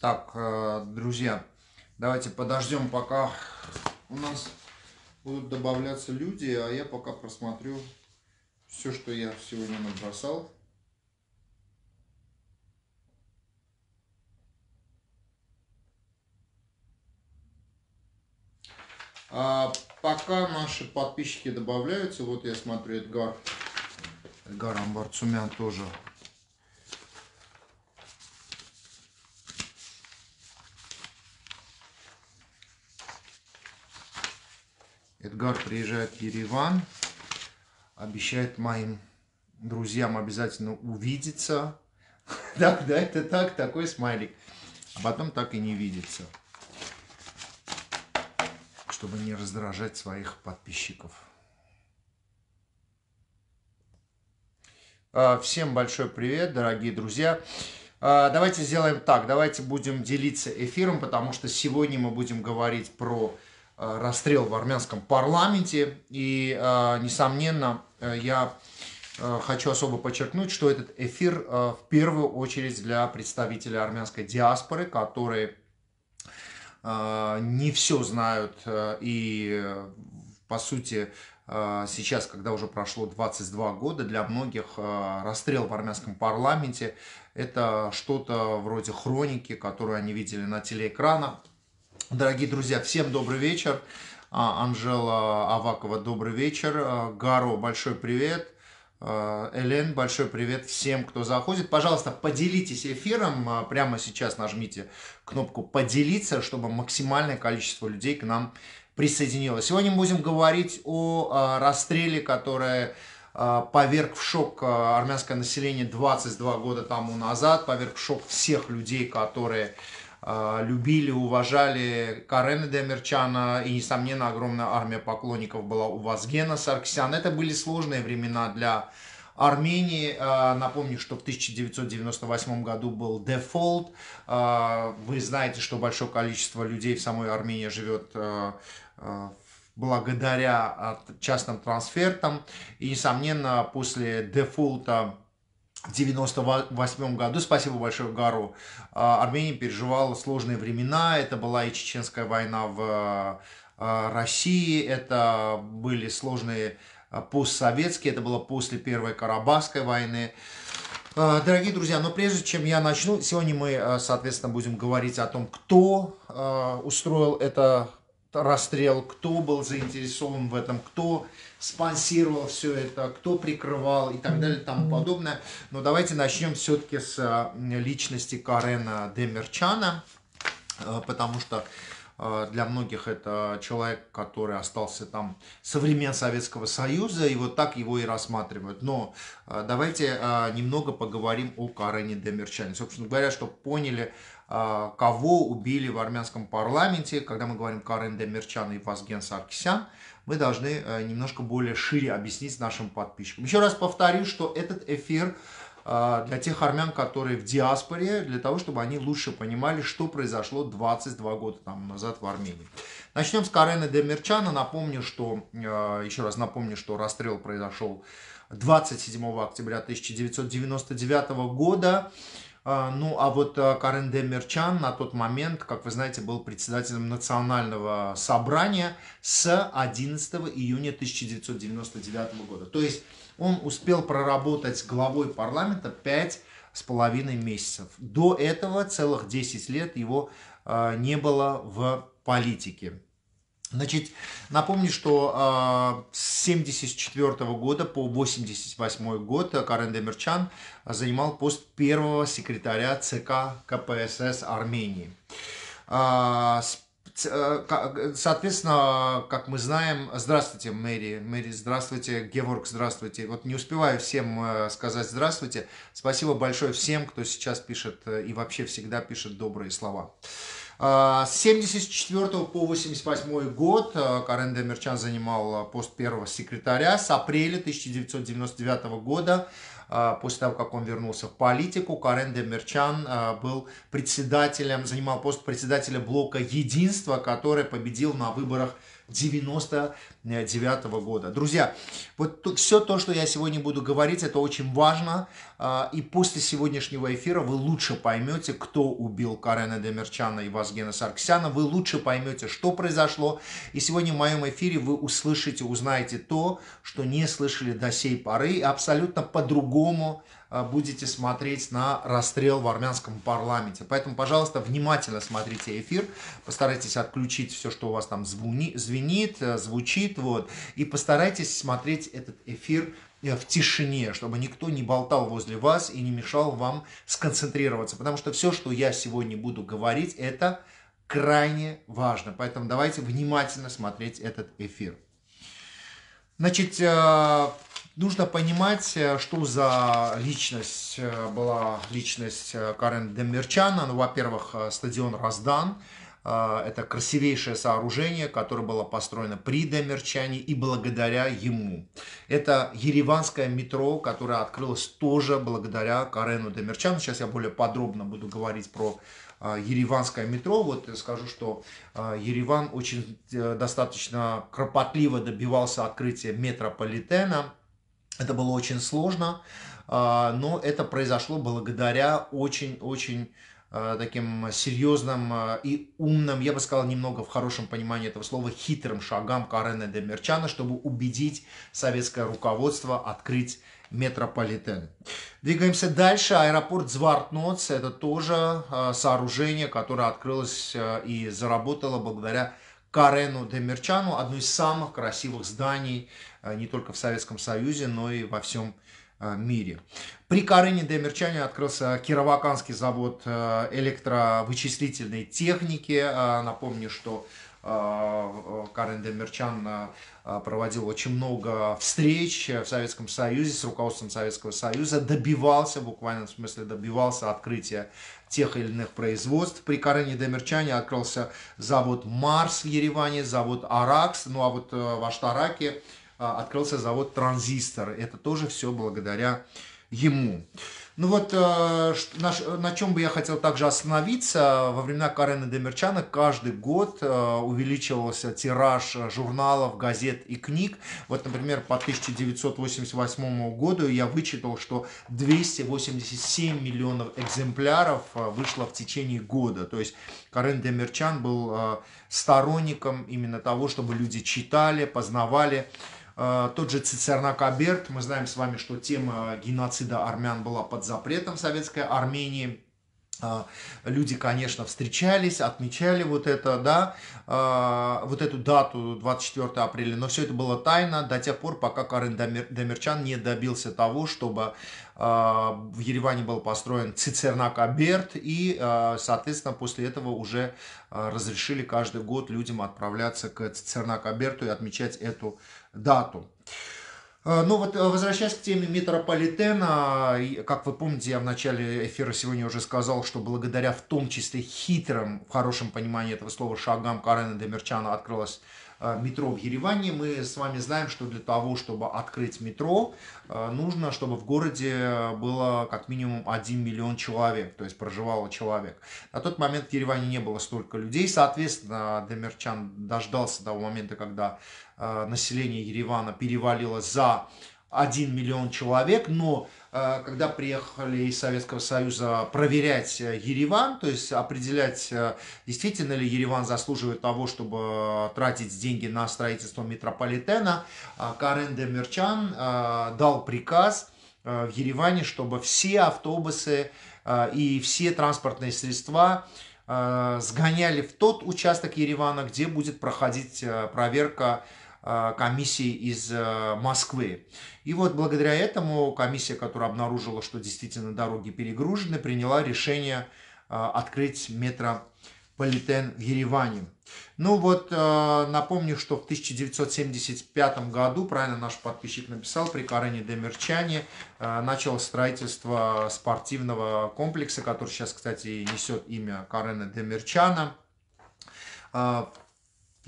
Так, э, друзья, давайте подождем, пока у нас будут добавляться люди, а я пока просмотрю все, что я сегодня набросал. А пока наши подписчики добавляются, вот я смотрю, Эдгар, Эдгар Амбарцумян тоже Эдгар приезжает в Ереван, обещает моим друзьям обязательно увидеться. Так, да, это так, такой смайлик. А потом так и не видится. Чтобы не раздражать своих подписчиков. А, всем большой привет, дорогие друзья. А, давайте сделаем так, давайте будем делиться эфиром, потому что сегодня мы будем говорить про Э, расстрел в армянском парламенте. И, э, несомненно, э, я хочу особо подчеркнуть, что этот эфир в первую очередь для представителей армянской диаспоры, которые не все знают и, по сути, сейчас, когда уже прошло 22 года, для многих расстрел в армянском парламенте – это что-то вроде хроники, которую они видели на телеэкранах, Дорогие друзья, всем добрый вечер. А, Анжела Авакова, добрый вечер. А, Гаро, большой привет. А, Элен, большой привет всем, кто заходит. Пожалуйста, поделитесь эфиром. Прямо сейчас нажмите кнопку «Поделиться», чтобы максимальное количество людей к нам присоединилось. Сегодня мы будем говорить о расстреле, который поверг в шок армянское население 22 года тому назад, поверг в шок всех людей, которые а, любили, уважали Карена Демерчана и, несомненно, огромная армия поклонников была у Вазгена Сарксяна. Это были сложные времена для Армении. А, напомню, что в 1998 году был дефолт. А, вы знаете, что большое количество людей в самой Армении живет благодаря частным трансфертам. И, несомненно, после дефолта 1998 году, спасибо большое Гару, а, Армения переживала сложные времена, это была и Чеченская война в а, России, это были сложные а, постсоветские, это было после Первой Карабахской войны. Дорогие друзья, но прежде чем я начну, сегодня мы, соответственно, будем говорить о том, кто устроил это расстрел, кто был заинтересован в этом, кто спонсировал все это, кто прикрывал и так далее и тому подобное. Но давайте начнем все-таки с э, личности Карена Демерчана, э, потому что э, для многих это человек, который остался там со времен Советского Союза, и вот так его и рассматривают. Но давайте немного поговорим о Карене Демерчане. Собственно говоря, чтобы поняли, кого убили в армянском парламенте, когда мы говорим Карен Демерчан и Вазген Саркисян – мы должны э, немножко более шире объяснить нашим подписчикам. Еще раз повторю, что этот эфир э, для тех армян, которые в диаспоре, для того, чтобы они лучше понимали, что произошло 22 года там назад в Армении. Начнем с Карена Демирчана. Напомню, что, э, еще раз напомню, что расстрел произошел 27 октября 1999 года. А, ну, а вот э, Карен Демерчан на тот момент, как вы знаете, был председателем Национального собрания с 11 июня 1999 года. То есть он успел проработать главой парламента 5 с половиной месяцев. До этого целых 10 лет его э, не было в политике. Значит, напомню, что а, с 1974 года по 1988 год э, Карен Демирчан э, занимал пост первого секретаря ЦК КПСС Армении. А, э, соответственно, как мы знаем, здравствуйте, Мэри, Мэри, здравствуйте, Геворг, здравствуйте. Вот не успеваю всем сказать здравствуйте. Спасибо большое всем, кто сейчас пишет и вообще всегда пишет добрые слова. А, с 74 по 88 год э, Карен Демирчан занимал э, пост первого секретаря. С апреля 1999 года э, после того, как он вернулся в политику, Карен Демирчан был председателем, занимал пост председателя блока «Единство», который победил на выборах 99 -го года. Друзья, вот тут все то, что я сегодня буду говорить, это очень важно. А, и после сегодняшнего эфира вы лучше поймете, кто убил Карена Демерчана и Вазгена Сарксяна. Вы лучше поймете, что произошло. И сегодня в моем эфире вы услышите, узнаете то, что не слышали до сей поры. И абсолютно по-другому а, будете смотреть на расстрел в армянском парламенте. Поэтому, пожалуйста, внимательно смотрите эфир, постарайтесь отключить все, что у вас там звуни, звенит, э, звучит, вот, и постарайтесь смотреть этот эфир э, в тишине, чтобы никто не болтал возле вас и не мешал вам сконцентрироваться, потому что все, что я сегодня буду говорить, это крайне важно. Поэтому давайте внимательно смотреть этот эфир. Значит, э, Нужно понимать, э, что за личность э, была личность э, Карен Демирчана. Ну, во-первых, стадион раздан. Это красивейшее сооружение, которое было построено при Демирчане и благодаря ему. Это ереванское метро, которое открылось тоже благодаря Карену Демерчану. Сейчас я более подробно буду говорить про ереванское метро. Вот скажу, что Ереван очень достаточно кропотливо добивался открытия метрополитена это было очень сложно, а, но это произошло благодаря очень-очень а, таким серьезным а, и умным, я бы сказал, немного в хорошем понимании этого слова, хитрым шагам Карена Демерчана, чтобы убедить советское руководство открыть метрополитен. Двигаемся дальше. Аэропорт Звартноц – это тоже сооружение, которое открылось и заработало благодаря Карену Демирчану, одно из самых красивых зданий э, не только в Советском Союзе, но и во всем э, мире. При Карене Демирчане открылся Кироваканский завод э, электрова-вычислительной техники. Напомню, что Э, э, Карен Демирчан э, проводил очень много встреч в Советском Союзе с руководством Советского Союза, добивался, буквально в смысле добивался открытия тех или иных производств. При Карене Демирчане открылся завод «Марс» в Ереване, завод «Аракс», ну а вот в Аштараке открылся завод «Транзистор». Это тоже все благодаря ему. Ну вот, э, на, чем бы я хотел также остановиться, во времена Карена Демерчана каждый год э, увеличивался тираж журналов, газет и книг. Вот, например, по 1988 году я вычитал, что 287 миллионов экземпляров э, вышло в течение года. То есть Карен Демерчан был сторонником именно того, чтобы люди читали, познавали. Э, тот же Цицернак Аберт, мы знаем с вами, что тема геноцида армян была под запретом в Советской Армении. Э, люди, конечно, встречались, отмечали вот это, да, э, вот эту дату 24 апреля, но все это было тайно до тех пор, пока Карын Дамирчан не добился того, чтобы в Ереване был построен Цицернак Аберт, и, соответственно, после этого уже разрешили каждый год людям отправляться к Цицернак Аберту и отмечать эту дату дату. Э, ну вот, э, возвращаясь к теме метрополитена, э, как вы помните, я в начале эфира сегодня уже сказал, что благодаря в том числе хитрым, в хорошем понимании этого слова, шагам Карена Демерчана открылось метро в Ереване, мы с вами знаем, что для того, чтобы открыть метро, нужно, чтобы в городе было как минимум 1 миллион человек, то есть проживало человек. На тот момент в Ереване не было столько людей, соответственно, Демерчан дождался того момента, когда Э, население Еревана перевалило за 1 миллион человек, но э, когда приехали из Советского Союза проверять э, Ереван, то есть определять, действительно ли Ереван заслуживает того, чтобы тратить деньги на строительство метрополитена, Карен Демирчан дал приказ в Ереване, чтобы все автобусы и все транспортные средства сгоняли в тот участок Еревана, где будет проходить проверка Э, комиссии из э, Москвы. И вот благодаря этому комиссия, которая обнаружила, что действительно дороги перегружены, приняла решение э, открыть метрополитен в Ереване. Ну вот, напомню, что в 1975 году, правильно наш подписчик написал, при Карене Демирчане начало строительство спортивного комплекса, который сейчас, кстати, несет имя Карена Демерчана. В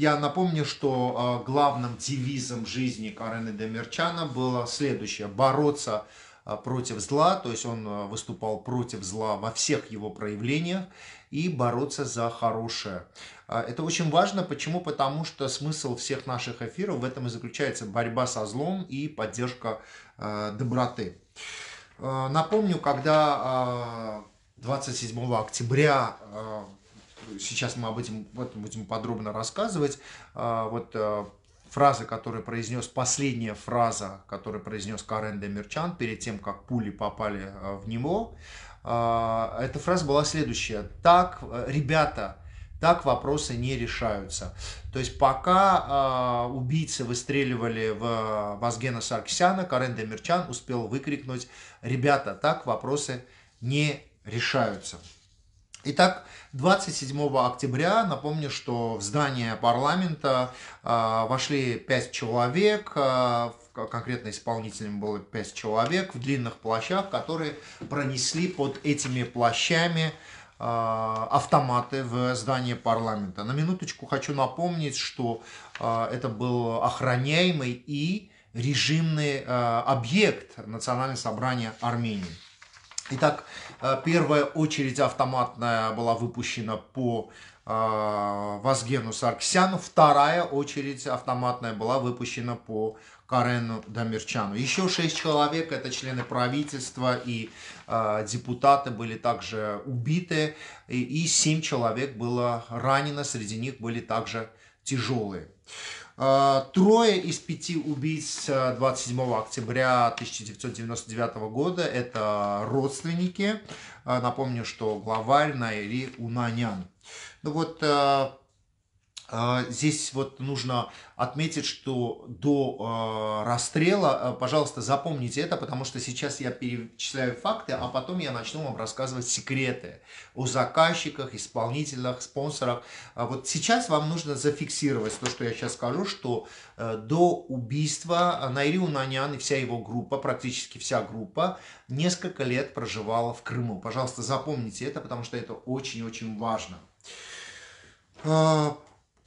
я напомню, что а, главным девизом жизни Карены Демирчана было следующее. Бороться а, против зла, то есть он а, выступал против зла во всех его проявлениях и бороться за хорошее. Это очень важно. Почему? Потому что смысл всех наших эфиров в этом и заключается борьба со злом и поддержка доброты. Напомню, когда 27 октября сейчас мы об этом, об будем подробно рассказывать, а, вот э, фраза, которую произнес, последняя фраза, которую произнес Карен де Мерчант перед тем, как пули попали э, в него, а, эта фраза была следующая. Так, э, ребята, так вопросы не решаются. То есть пока э, убийцы выстреливали в Вазгена Саркисяна, Карен Демирчан успел выкрикнуть «Ребята, так вопросы не решаются». Итак, 27 октября, напомню, что в здание парламента а, вошли 5 человек, а, конкретно исполнителями было 5 человек в длинных плащах, которые пронесли под этими плащами а, автоматы в здание парламента. На минуточку хочу напомнить, что это был охраняемый и режимный объект Национального собрания Армении. Итак, Э, первая очередь автоматная была выпущена по э, Вазгену Сарксяну. Вторая очередь автоматная была выпущена по Карену Дамирчану. Еще шесть человек, это члены правительства и э, депутаты были также убиты. И, и семь человек было ранено, среди них были также тяжелые. А, трое из пяти убийц 27 э, октября 1999 года – это родственники. А, напомню, что главарь Найри Унанян. Ну вот э, а, здесь вот нужно отметить, что до а, расстрела, а, пожалуйста, запомните это, потому что сейчас я перечисляю факты, а потом я начну вам рассказывать секреты о заказчиках, исполнителях, спонсорах. Вот сейчас вам нужно зафиксировать то, что я сейчас скажу, что э, до убийства Найри Унанян и вся его группа, практически вся группа, несколько лет проживала в Крыму. Пожалуйста, запомните это, потому что это очень-очень важно.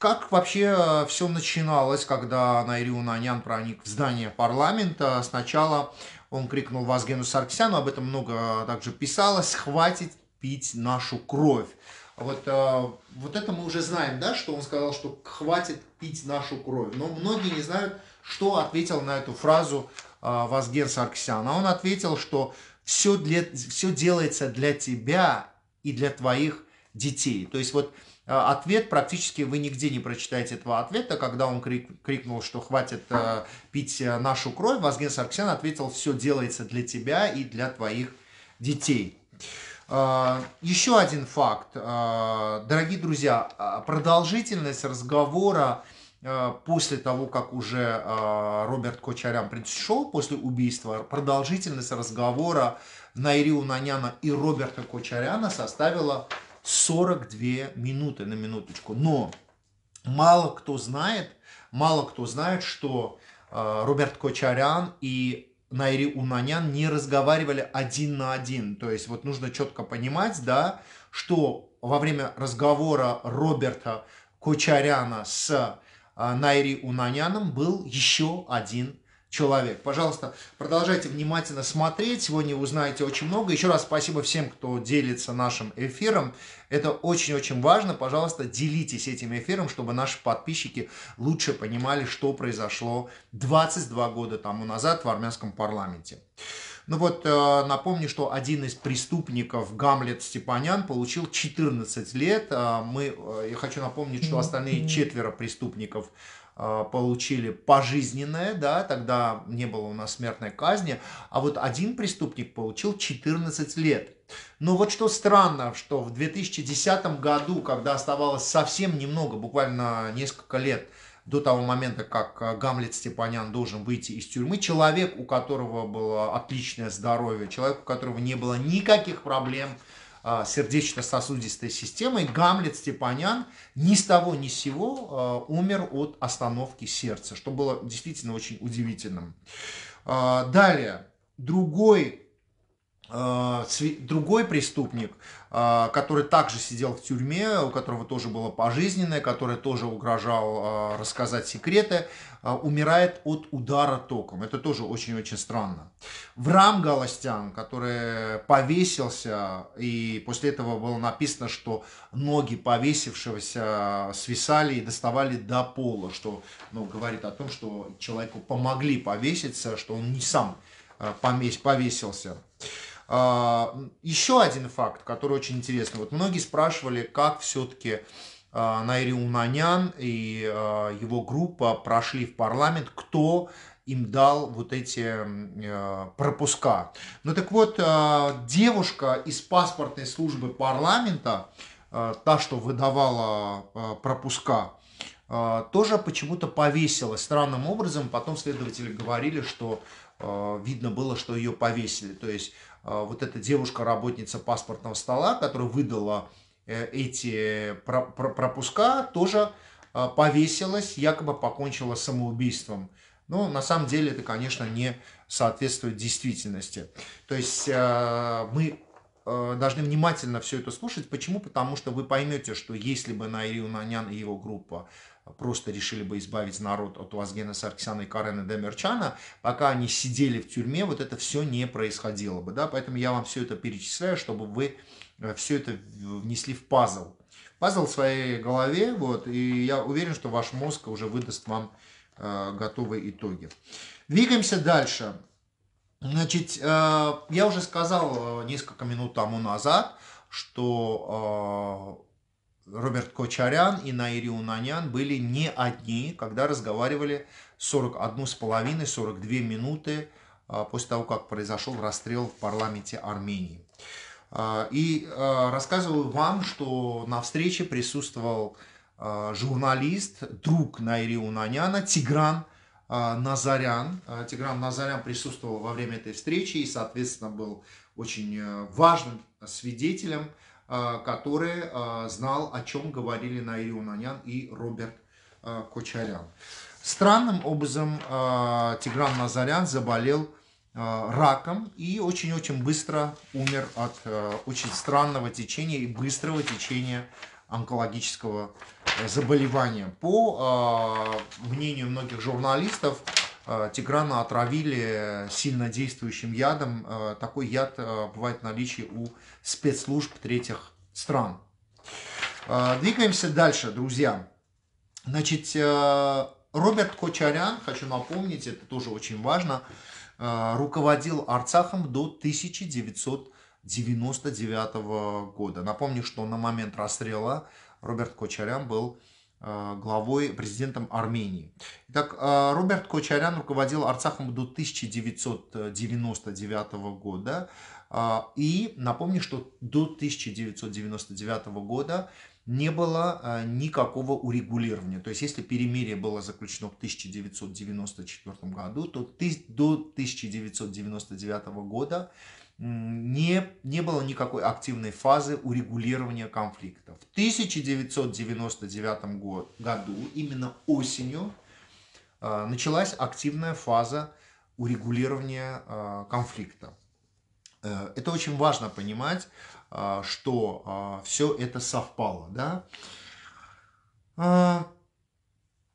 Как вообще э, все начиналось, когда Найрю Нанян проник в здание парламента? Сначала он крикнул Вазгену Сарксяну, об этом много э, также писалось, «Хватит пить нашу кровь». Вот, э, вот это мы уже знаем, да, что он сказал, что «хватит пить нашу кровь». Но многие не знают, что ответил на эту фразу Вазген Сарксян. А он ответил, что все, для, все делается для тебя и для твоих детей. То есть вот Э, ответ практически вы нигде не прочитаете этого ответа, когда он крик, крикнул, что хватит э, пить э, нашу кровь, Вазген Сарксян ответил, все делается для тебя и для твоих детей. Э, еще один факт, э, дорогие друзья, э, продолжительность разговора после того, как уже Роберт Кочарян пришел после убийства, продолжительность разговора Найриу Наняна и Роберта Кочаряна составила 42 минуты на минуточку. Но мало кто знает, мало кто знает, что э, Роберт Кочарян и Найри Унанян не разговаривали один на один. То есть вот нужно четко понимать, да, что во время разговора Роберта Кочаряна с а, Найри Унаняном был еще один человек. Пожалуйста, продолжайте внимательно смотреть. Сегодня узнаете очень много. Еще раз спасибо всем, кто делится нашим эфиром. Это очень-очень важно. Пожалуйста, делитесь этим эфиром, чтобы наши подписчики лучше понимали, что произошло 22 года тому назад в армянском парламенте. Ну вот, э, напомню, что один из преступников, Гамлет Степанян, получил 14 лет. Э, мы, э, я хочу напомнить, что остальные четверо преступников Э, получили пожизненное, да, тогда не было у нас смертной казни, а вот один преступник получил 14 лет. Но вот что странно, что в 2010 году, когда оставалось совсем немного, буквально несколько лет до того момента, как э, Гамлет Степанян должен выйти из тюрьмы, человек, у которого было отличное здоровье, человек, у которого не было никаких проблем, а, сердечно-сосудистой системой, Гамлет Степанян ни с того ни с сего а, умер от остановки сердца, что было действительно очень удивительным. А, далее, другой Э, другой преступник, э, который также сидел в тюрьме, у которого тоже было пожизненное, который тоже угрожал э, рассказать секреты, умирает от удара током. Это тоже очень-очень странно. Врам Галастян, который повесился, и после этого было написано, что ноги повесившегося свисали и доставали до пола, что ну, говорит о том, что человеку помогли повеситься, что он не сам повесился. А, еще один факт, который очень интересный. Вот многие спрашивали, как все-таки а, Найри Унанян и а, его группа прошли в парламент, кто им дал вот эти э, пропуска. Ну так вот, девушка из паспортной службы парламента, та, что выдавала пропуска, тоже почему-то повесилась странным образом. Потом следователи говорили, что видно было, что ее повесили. То есть а, вот эта девушка-работница паспортного стола, которая выдала э, эти э, пропуска, тоже а, повесилась, якобы покончила самоубийством. Но на самом деле это, конечно, не соответствует действительности. То есть а, мы должны внимательно все это слушать. Почему? Потому что вы поймете, что если бы на Ирину Нанян и его группа просто решили бы избавить народ от Вазгена Саркисяна и Карена Демерчана, пока они сидели в тюрьме, вот это все не происходило бы, да, поэтому я вам все это перечисляю, чтобы вы э, все это внесли в пазл. Пазл в своей голове, вот, и я уверен, что ваш мозг уже выдаст вам э, готовые итоги. Двигаемся дальше. Значит, э, я уже сказал э, несколько минут тому назад, что э, Роберт Кочарян и Наири Унанян были не одни, когда разговаривали 41,5-42 минуты а, после того, как произошел расстрел в парламенте Армении. А, и а, рассказываю вам, что на встрече присутствовал журналист, друг Наири Унаняна, Тигран Назарян. Тигран Назарян присутствовал во время этой встречи и, соответственно, был очень важным свидетелем – Э, который э, знал, о чем говорили Наири Унанян и Роберт э, Кочарян. Странным образом Тигран Назарян заболел раком и очень-очень быстро умер от очень странного течения и быстрого течения онкологического заболевания. По мнению многих журналистов, Э, Тиграна отравили сильно действующим ядом. Э, такой яд э, бывает в наличии у спецслужб третьих стран. Двигаемся дальше, друзья. Значит, Роберт Кочарян, хочу напомнить, это тоже очень важно, руководил Арцахом до 1999 года. Напомню, что на момент расстрела Роберт Кочарян был Э, главой, президентом Армении. Итак, э, Роберт Кочарян руководил Арцахом до 1999 года. Э, и напомню, что до 1999 года не было никакого урегулирования. То есть, если перемирие было заключено в 1994 году, то до 1999 года не, не было никакой активной фазы урегулирования конфликта. В 1999 год, году, именно осенью, э, началась активная фаза урегулирования э, конфликта. Э, это очень важно понимать, что все это совпало. Да?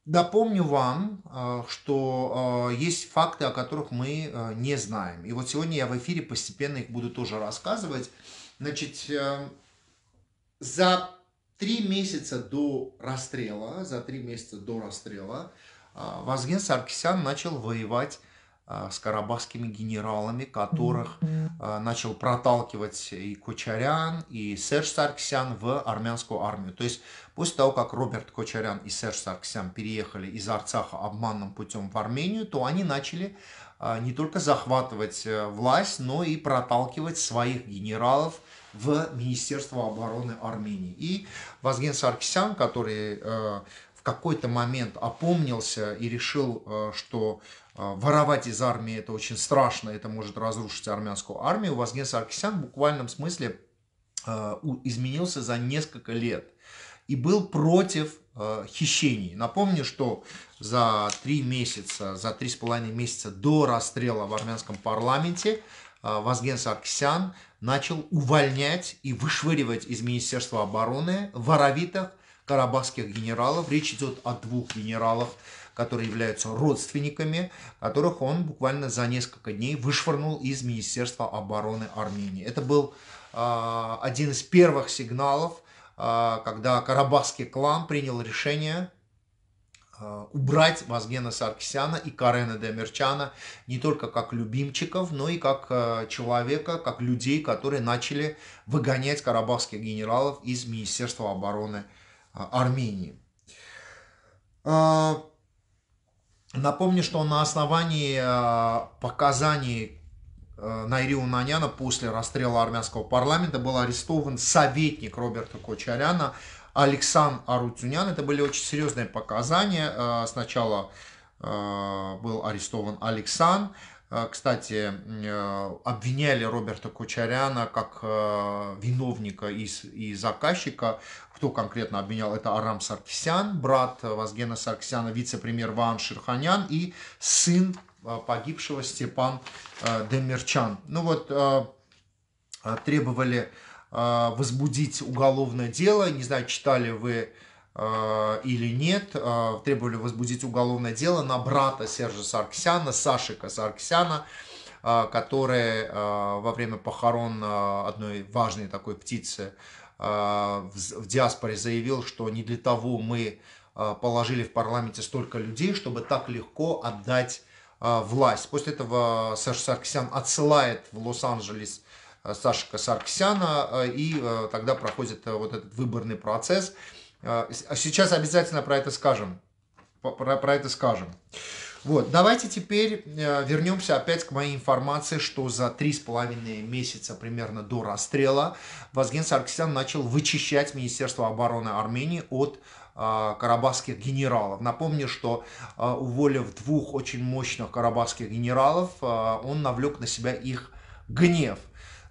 Напомню вам, э, что э, есть факты, о которых мы э, не знаем. И вот сегодня я в эфире постепенно их буду тоже рассказывать. Значит, за три месяца до расстрела, за три месяца до расстрела, Вазген Саркисян начал воевать а, с карабахскими генералами, которых mm-hmm. начал проталкивать и Кочарян, и Серж Сарксян в армянскую армию. То есть после того, как Роберт Кочарян и Серж Сарксян переехали из Арцаха обманным путем в Армению, то они начали а, не только захватывать э, власть, но и проталкивать своих генералов в Министерство обороны Армении. И Вазген Сарксян, который э, в какой-то момент опомнился и решил, э, что а, воровать из армии это очень страшно, это может разрушить армянскую армию, Вазген Саркисян в буквальном смысле а, изменился за несколько лет и был против а, хищений. Напомню, что за три месяца, за три с половиной месяца до расстрела в армянском парламенте Вазген Саркисян начал увольнять и вышвыривать из Министерства обороны воровитых карабахских генералов. Речь идет о двух генералах которые являются родственниками, которых он буквально за несколько дней вышвырнул из Министерства обороны Армении. Это был э, один из первых сигналов, э, когда Карабахский клан принял решение а, убрать Мазгена Саркисяна и Карена Демерчана не только как любимчиков, но и как человека, как людей, которые начали выгонять карабахских генералов из Министерства обороны Армении. Напомню, что на основании э, показаний э, Найриу Наняна после расстрела армянского парламента был арестован советник Роберта Кочаряна Александр Арутюнян. Это были очень серьезные показания. Э, сначала был арестован Александр, Э, кстати, э, обвиняли Роберта Кучаряна как э, виновника и, и заказчика. Кто конкретно обвинял? Это Арам Саркисян, брат Вазгена Саркисяна, вице-премьер Ван Ширханян и сын погибшего Степан Демирчан. Ну вот, требовали возбудить уголовное дело. Не знаю, читали вы Э, или нет, э, требовали возбудить уголовное дело на брата Сержа Сарксяна, Сашика Сарксяна, э, который во время похорон одной важной такой птицы в диаспоре заявил, что не для того мы положили в парламенте столько людей, чтобы так легко отдать власть. После этого Саша Сарксян отсылает в Лос-Анджелес Сашика Сарксяна, и тогда проходит вот этот выборный процесс – а, а сейчас обязательно про это скажем. Про, про это скажем. Вот, давайте теперь э, вернемся опять к моей информации, что за три с половиной месяца примерно до расстрела Вазген Саркисян начал вычищать Министерство обороны Армении от а, карабахских генералов. Напомню, что уволив двух очень мощных карабахских генералов, он навлек на себя их гнев.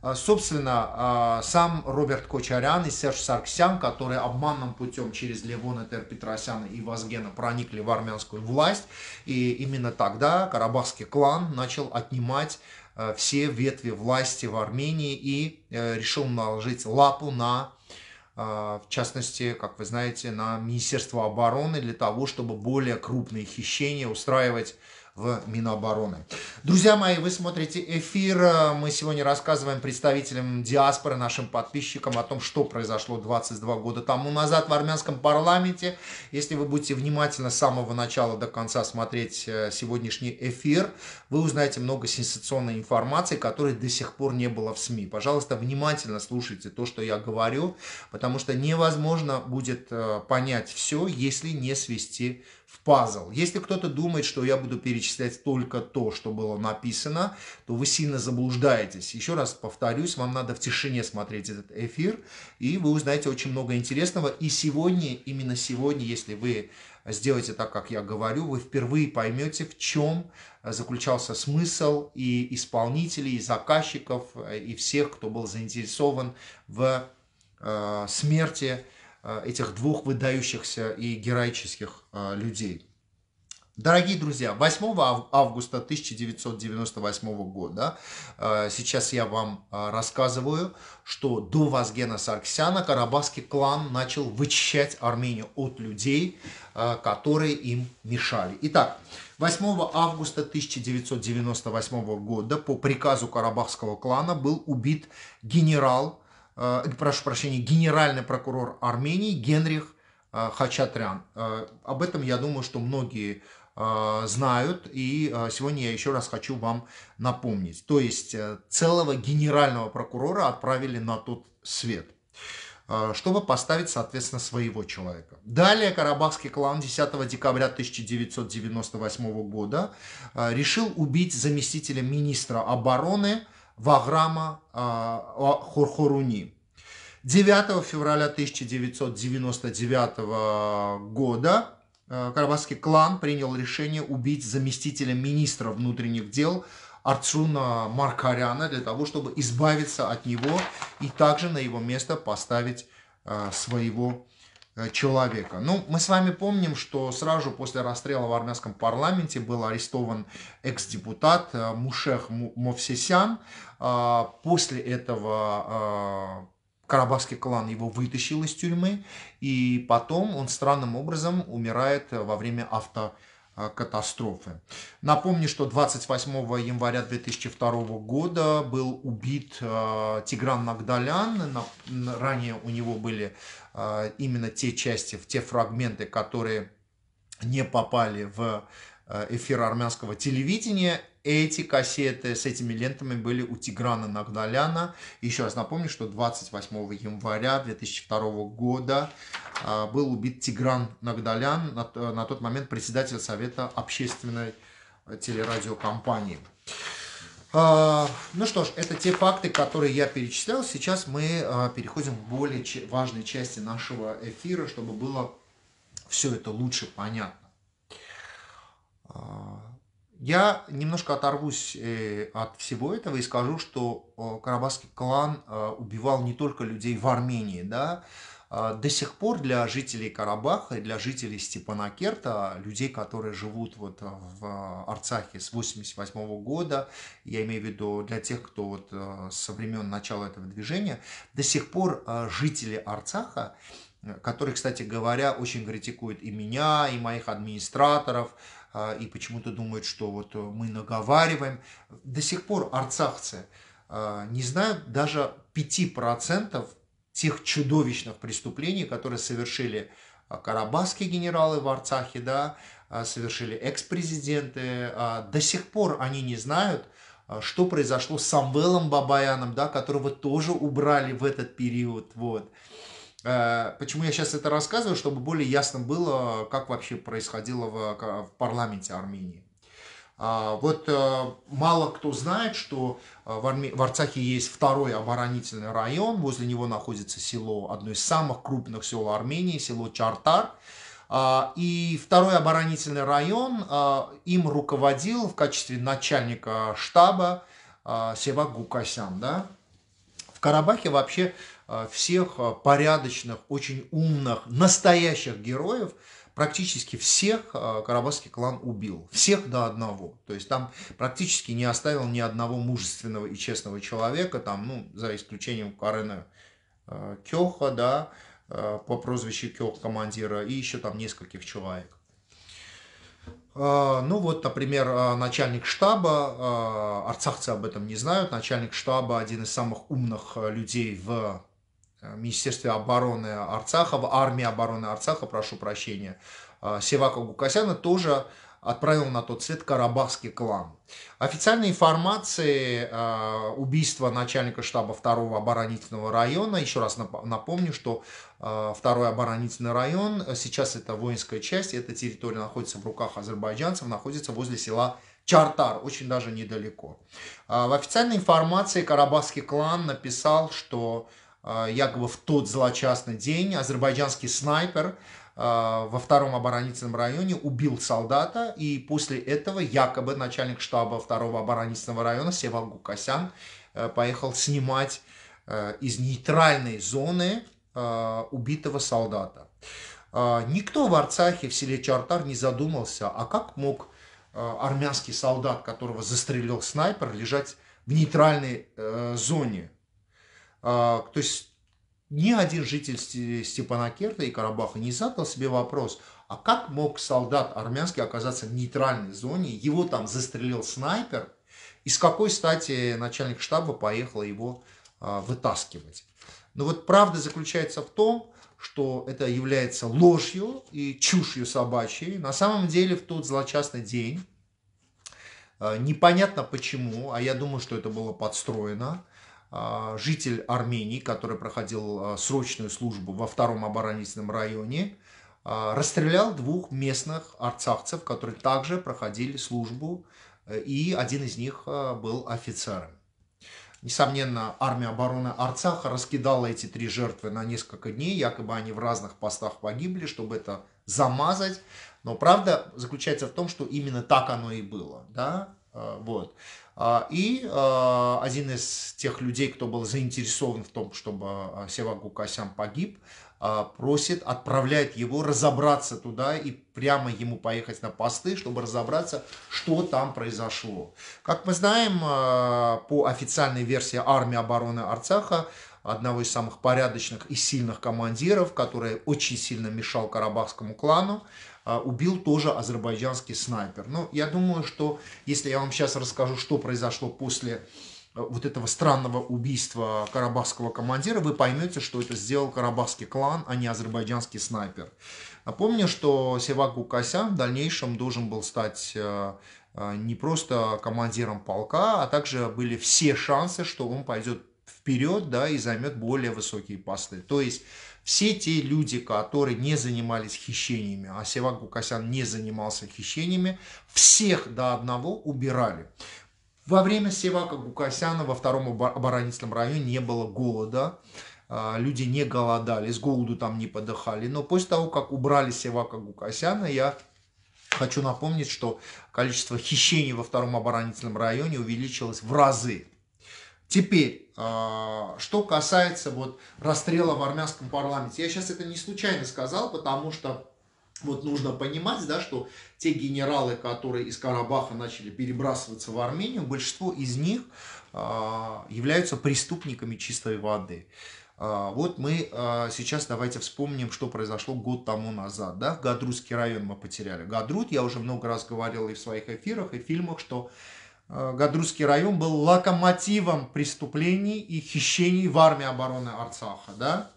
А, собственно, а, сам Роберт Кочарян и Серж Сарксян, которые обманным путем через Левона Терпетросяна и Вазгена проникли в армянскую власть, и именно тогда карабахский клан начал отнимать а, все ветви власти в Армении и э, решил наложить лапу на в частности, как вы знаете, на Министерство обороны для того, чтобы более крупные хищения устраивать в Минобороны. Друзья мои, вы смотрите эфир. Э, мы сегодня рассказываем представителям диаспоры, нашим подписчикам о том, что произошло 22 года тому назад в армянском парламенте. Если вы будете внимательно с самого начала до конца смотреть э, сегодняшний эфир, вы узнаете много сенсационной информации, которой до сих пор не было в СМИ. Пожалуйста, внимательно слушайте то, что я говорю, потому что невозможно будет э, понять все, если не свести в пазл. Если кто-то думает, что я буду перечислять только то, что было написано, то вы сильно заблуждаетесь. Еще раз повторюсь, вам надо в тишине смотреть этот эфир, и вы узнаете очень много интересного. И сегодня, именно сегодня, если вы сделаете так, как я говорю, вы впервые поймете, в чем заключался смысл и исполнителей, и заказчиков, и всех, кто был заинтересован в э, смерти Э, этих двух выдающихся и героических э, людей. Дорогие друзья, 8 августа 1998 года, э, сейчас я вам рассказываю, что до Вазгена Сарксяна карабахский клан начал вычищать Армению от людей, которые им мешали. Итак, 8 августа 1998 года по приказу карабахского клана был убит генерал Э, прошу прощения, генеральный прокурор Армении Генрих э, Хачатрян. Э, об этом, я думаю, что многие знают, и сегодня я еще раз хочу вам напомнить. То есть целого генерального прокурора отправили на тот свет чтобы поставить, соответственно, своего человека. Далее Карабахский клан 10 декабря 1998 года решил убить заместителя министра обороны Ваграма а, Хорхоруни. 9 февраля 1999 года а, Карабахский клан принял решение убить заместителя министра внутренних дел Арцуна Маркаряна для того, чтобы избавиться от него и также на его место поставить а, своего Э, человека. Ну, мы с вами помним, что сразу после расстрела в армянском парламенте был арестован экс-депутат э, Мушех Мовсесян. А, после этого а, Карабахский клан его вытащил из тюрьмы, и потом он странным образом умирает во время авто Э, катастрофы. Напомню, что 28 января 2002 года был убит э, Тигран Нагдалян. Ранее у него были э, именно те части, те фрагменты, которые не попали в Э, эфира армянского телевидения. Эти кассеты с этими лентами были у Тиграна Нагдаляна. Еще раз напомню, что 28 января 2002 года э, был убит Тигран Нагдалян, на тот момент председатель Совета общественной телерадиокомпании. Э, ну что ж, это те факты, которые я перечислял. Сейчас мы переходим к более важной части нашего эфира, чтобы было все это лучше понятно. А, я немножко оторвусь э, от всего этого и скажу, что э, карабахский клан э, убивал не только людей в Армении, да, а, до сих пор для жителей Карабаха и для жителей Степанакерта, людей, которые живут вот в Арцахе с 88 -го года, я имею в виду для тех, кто вот со времен начала этого движения, до сих пор жители Арцаха, которые, кстати говоря, очень критикуют и меня, и моих администраторов, а, и почему-то думают, что вот э, мы наговариваем. До сих пор арцахцы а, не знают даже 5% тех чудовищных преступлений, которые совершили а, карабахские генералы в Арцахе, да, совершили экс-президенты. До сих пор они не знают, что произошло с Самвелом Бабаяном, да, которого тоже убрали в этот период, вот. Э, почему я сейчас это рассказываю, чтобы более ясно было, как вообще происходило в, в парламенте Армении. А, вот э, мало кто знает, что э, в, Арме... в Арцахе есть второй оборонительный район, возле него находится село, одно из самых крупных сел Армении, село Чартар. А, и второй оборонительный район им руководил в качестве начальника штаба Сева Гукасян. Да? В Карабахе вообще Э, всех э, порядочных, очень умных, настоящих героев, практически всех э, карабахский клан убил. Всех до одного. То есть там практически не оставил ни одного мужественного и честного человека, там, ну, за исключением Карена Кёха, да, по прозвищу Кех командира, и еще там нескольких человек. Ну вот, например, начальник штаба, арцахцы об этом не знают, начальник штаба один из самых умных людей в Э, Министерстве обороны Арцаха, в армии обороны Арцаха, прошу прощения, э, Севака Гукасяна тоже отправил на тот свет карабахский клан. Официальной информации э, убийства начальника штаба 2-го оборонительного района, еще раз напомню, что э, 2-й оборонительный район, сейчас это воинская часть, эта территория находится в руках азербайджанцев, находится возле села Чартар, очень даже недалеко. в официальной информации карабахский клан написал, что Э, якобы в тот злочастный день азербайджанский снайпер э, во втором оборонительном районе убил солдата, и после этого якобы начальник штаба второго оборонительного района Сева Гукасян э, поехал снимать из нейтральной зоны убитого солдата. Никто в Арцахе, в селе Чартар не задумался, а как мог армянский солдат, которого застрелил снайпер, лежать в нейтральной зоне – а, то есть ни один житель Степанакерта и Карабаха не задал себе вопрос, а как мог солдат армянский оказаться в нейтральной зоне, его там застрелил снайпер, и с какой стати начальник штаба поехал его а, вытаскивать. Но ну вот правда заключается в том, что это является ложью и чушью собачьей. На самом деле в тот злочастный день, а, непонятно почему, а я думаю, что это было подстроено, а, житель Армении, который проходил а, срочную службу во втором оборонительном районе, а, расстрелял двух местных арцахцев, которые также проходили службу, э, и один из них был офицером. Несомненно, армия обороны Арцаха раскидала эти три жертвы на несколько дней, якобы они в разных постах погибли, чтобы это замазать. Но правда заключается в том, что именно так оно и было. Да? Вот. А, и а, один из тех людей, кто был заинтересован в том, чтобы а, Севак Гукасян погиб, просит, отправляет его разобраться туда и прямо ему поехать на посты, чтобы разобраться, что там произошло. Как мы знаем, по официальной версии армии обороны Арцаха, одного из самых порядочных и сильных командиров, который очень сильно мешал карабахскому клану, а, убил тоже азербайджанский снайпер. Но ну, я думаю, что если я вам сейчас расскажу, что произошло после э, вот этого странного убийства карабахского командира, вы поймете, что это сделал карабахский клан, а не азербайджанский снайпер. Напомню, что Севак Гукасян в дальнейшем должен был стать э, э, не просто командиром полка, а также были все шансы, что он пойдет вперед, да, и займет более высокие посты. То есть все те люди, которые не занимались хищениями, а Севак Гукасян не занимался хищениями, всех до одного убирали. Во время Севака Гукасяна во втором оборонительном районе не было голода, а, люди не голодали, с голоду там не подыхали. Но после того, как убрали Севака Гукасяна, я хочу напомнить, что количество хищений во втором оборонительном районе увеличилось в разы. Теперь, а, что касается вот расстрела в армянском парламенте, я сейчас это не случайно сказал, потому что вот нужно понимать, да, что те генералы, которые из Карабаха начали перебрасываться в Армению, большинство из них а, являются преступниками чистой воды. А, вот мы сейчас давайте вспомним, что произошло год тому назад. Да? В Гадрутский район мы потеряли. Гадрут, я уже много раз говорил и в своих эфирах, и в фильмах, что Э, Гадрусский район был локомотивом преступлений и хищений в армии обороны Арцаха, да?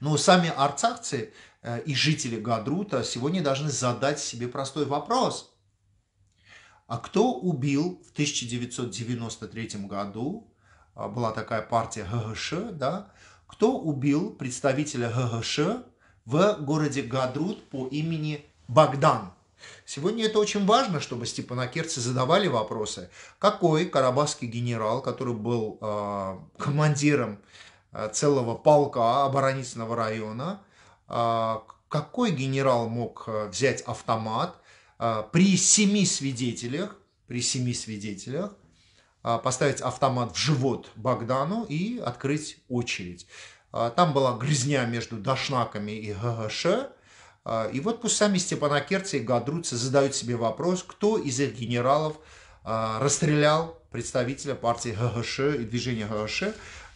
Но сами арцахцы э, и жители Гадрута сегодня должны задать себе простой вопрос. А кто убил в 1993 году, э, была такая партия ГГШ, да, кто убил представителя ГГШ в городе Гадрут по имени Богдан – Сегодня это очень важно, чтобы степанакерцы задавали вопросы, какой карабахский генерал, который был э, командиром э, целого полка оборонительного района, э, какой генерал мог взять автомат э, при семи свидетелях, при семи свидетелях, э, поставить автомат в живот Богдану и открыть очередь. Э, там была грязня между дошнаками и ГГШ, а, и вот пусть сами Степанакерцы и Гадруцы задают себе вопрос, кто из их генералов а, расстрелял представителя партии ХХШ и движения ХХШ.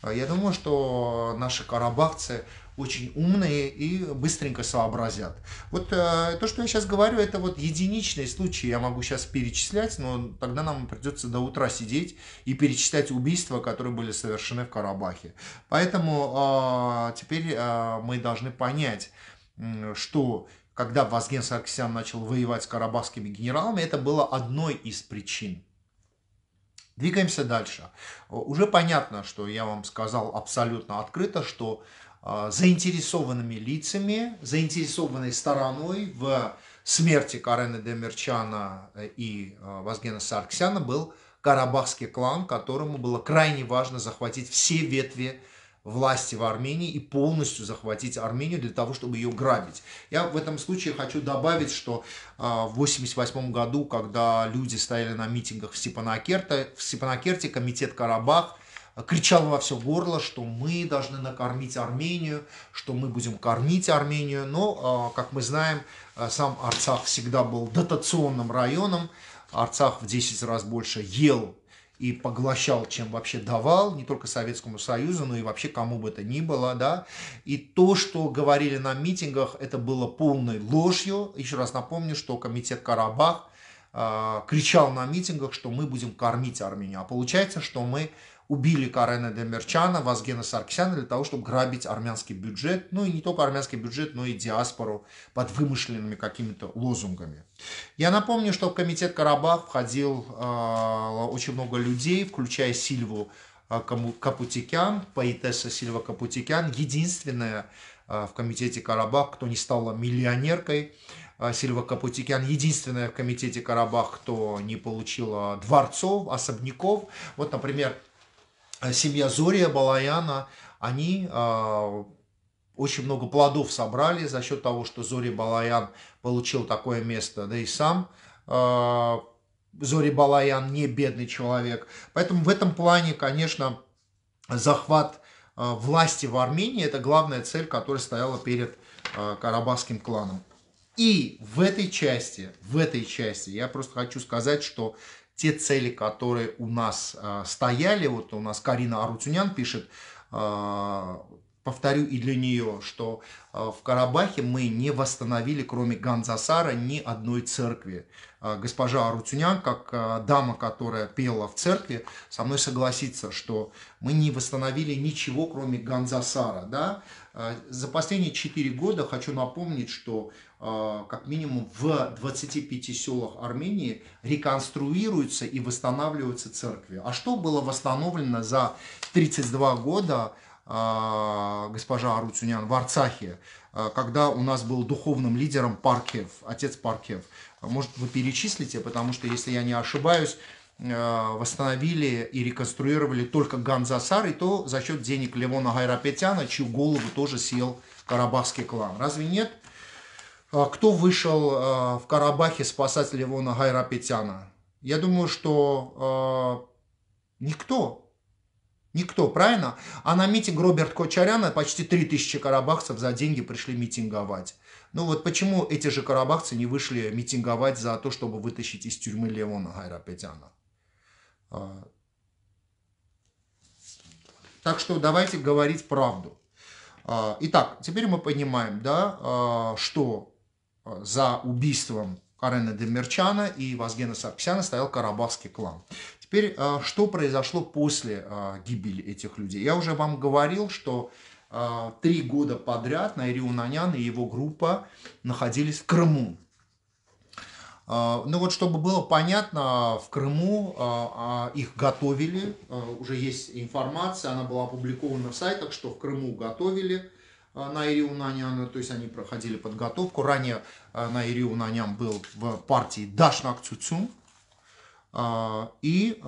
А, я думаю, что наши карабахцы очень умные и быстренько сообразят. Вот э, то, что я сейчас говорю, это вот единичные случаи, я могу сейчас перечислять, но тогда нам придется до утра сидеть и перечислять убийства, которые были совершены в Карабахе. Поэтому э, теперь э, мы должны понять, что когда Вазген Саркисян начал воевать с карабахскими генералами, это было одной из причин. Двигаемся дальше. Уже понятно, что я вам сказал абсолютно открыто, что а, заинтересованными лицами, заинтересованной стороной в смерти Карена Демерчана э, и а, Вазгена Саркисяна был карабахский клан, которому было крайне важно захватить все ветви власти в Армении и полностью захватить Армению для того, чтобы ее грабить. Я в этом случае хочу добавить, что э, в 88 году, когда люди стояли на митингах в Степанакерте, в Степанакерте комитет Карабах а, кричал во все горло, что мы должны накормить Армению, что мы будем кормить Армению. Но, э, как мы знаем, э, сам Арцах всегда был дотационным районом. Арцах в 10 раз больше ел и поглощал, чем вообще давал, не только Советскому Союзу, но и вообще кому бы это ни было, да. И то, что говорили на митингах, это было полной ложью. Еще раз напомню, что комитет Карабах а, кричал на митингах, что мы будем кормить Армению. А получается, что мы убили Карена Демерчана, Вазгена Сарксяна для того, чтобы грабить армянский бюджет, ну и не только армянский бюджет, но и диаспору под вымышленными какими-то лозунгами. Я напомню, что в комитет Карабах входил э, очень много людей, включая Сильву э, Капутикян, поэтесса Сильва Капутикян, единственная э, в комитете Карабах, кто не стала миллионеркой, э, Сильва Капутикян, единственная в комитете Карабах, кто не получила дворцов, особняков. Вот, например, а семья Зория Балаяна, они а, очень много плодов собрали за счет того, что Зори Балаян получил такое место, да и сам а, Зори Балаян не бедный человек. Поэтому в этом плане, конечно, захват власти в Армении – это главная цель, которая стояла перед карабахским кланом. И в этой части, в этой части я просто хочу сказать, что те цели, которые у нас а, стояли. Вот у нас Карина Арутюнян пишет, а, повторю и для нее, что а, в Карабахе мы не восстановили, кроме Ганзасара, ни одной церкви. Госпожа Арутюнян, как дама, которая пела в церкви, со мной согласится, что мы не восстановили ничего, кроме Ганзасара, да, а, за последние 4 года хочу напомнить, что а, как минимум в 25 селах Армении реконструируются и восстанавливаются церкви. А что было восстановлено за 32 года а, госпожа Аруцунян в Арцахе, когда у нас был духовным лидером Паркев, отец Паркев? Может, вы перечислите, потому что, если я не ошибаюсь, Э, восстановили и реконструировали только Ганзасар, и то за счет денег Левона Гайрапетяна, чью голову тоже съел карабахский клан. Разве нет? А кто вышел э, в Карабахе спасать Левона Гайрапетяна? Я думаю, что э, никто. Никто, правильно? А на митинг Роберт Кочаряна почти 3000 карабахцев за деньги пришли митинговать. Ну вот почему эти же карабахцы не вышли митинговать за то, чтобы вытащить из тюрьмы Леона Гайрапетяна? А, так что давайте говорить правду. А, итак, теперь мы понимаем, да, а, что за убийством Карена Демирчана и Вазгена Сарксяна стоял карабахский клан. Теперь, что произошло после гибели этих людей? Я уже вам говорил, что три года подряд Найри Унанян и его группа находились в Крыму. А, ну вот, чтобы было понятно, в Крыму а, а, их готовили, уже есть информация, она была опубликована в сайтах, что в Крыму готовили на Ирию Наняна, то есть они проходили подготовку. Ранее на Ирию Нанян был в партии Дашнак Цуцун, и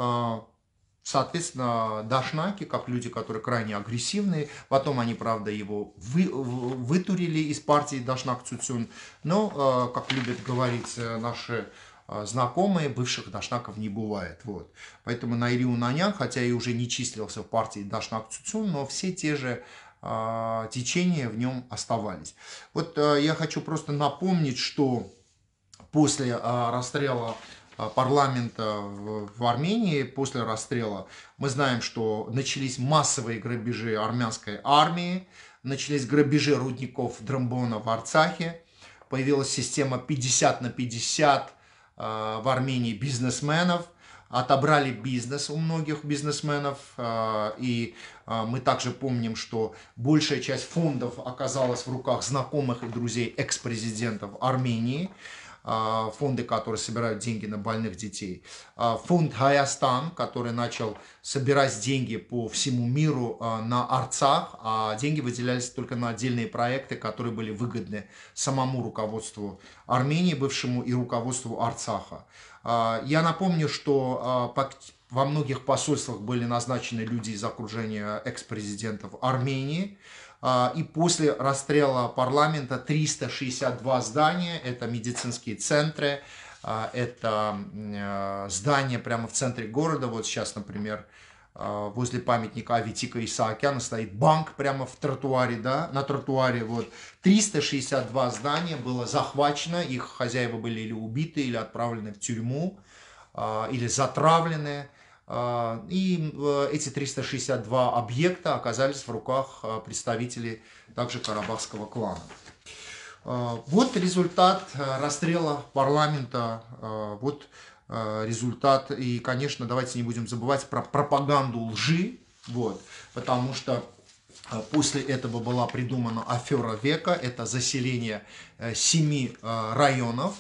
Соответственно, дашнаки, как люди, которые крайне агрессивные, потом они, правда, его вы, вытурили из партии Дашнак Цуцюн, но, э, как любят говорить э, наши э, знакомые, бывших Дашнаков не бывает. Вот. Поэтому Найриу Нанян, хотя и уже не числился в партии Дашнак Цуцюн, но все те же течения в нем оставались. Вот я хочу просто напомнить, что после расстрела Э, парламента в Армении после расстрела. Мы знаем, что начались массовые грабежи армянской армии, начались грабежи рудников Драмбона в Арцахе, появилась система 50 на 50 э, в Армении бизнесменов, отобрали бизнес у многих бизнесменов, э, и мы также помним, что большая часть фондов оказалась в руках знакомых и друзей экс-президентов Армении. А, фонды, которые собирают деньги на больных детей. А, фонд Хаястан, который начал собирать деньги по всему миру а, на Арцах, а деньги выделялись только на отдельные проекты, которые были выгодны самому руководству Армении, бывшему и руководству Арцаха. Я напомню, что во многих посольствах были назначены люди из окружения экс-президентов Армении, а, и после расстрела парламента 362 здания, это медицинские центры, а, это а, здание прямо в центре города. Вот сейчас, например, возле памятника Аветика Исаакяна стоит банк прямо в тротуаре, да, на тротуаре, вот, 362 здания было захвачено, их хозяева были или убиты, или отправлены в тюрьму, или затравлены, а, и э, эти 362 объекта оказались в руках э, представителей также карабахского клана. А, вот результат э, расстрела парламента, а, вот результат, и, конечно, давайте не будем забывать про пропаганду лжи, вот, потому что После этого была придумана афера века, это заселение семи районов.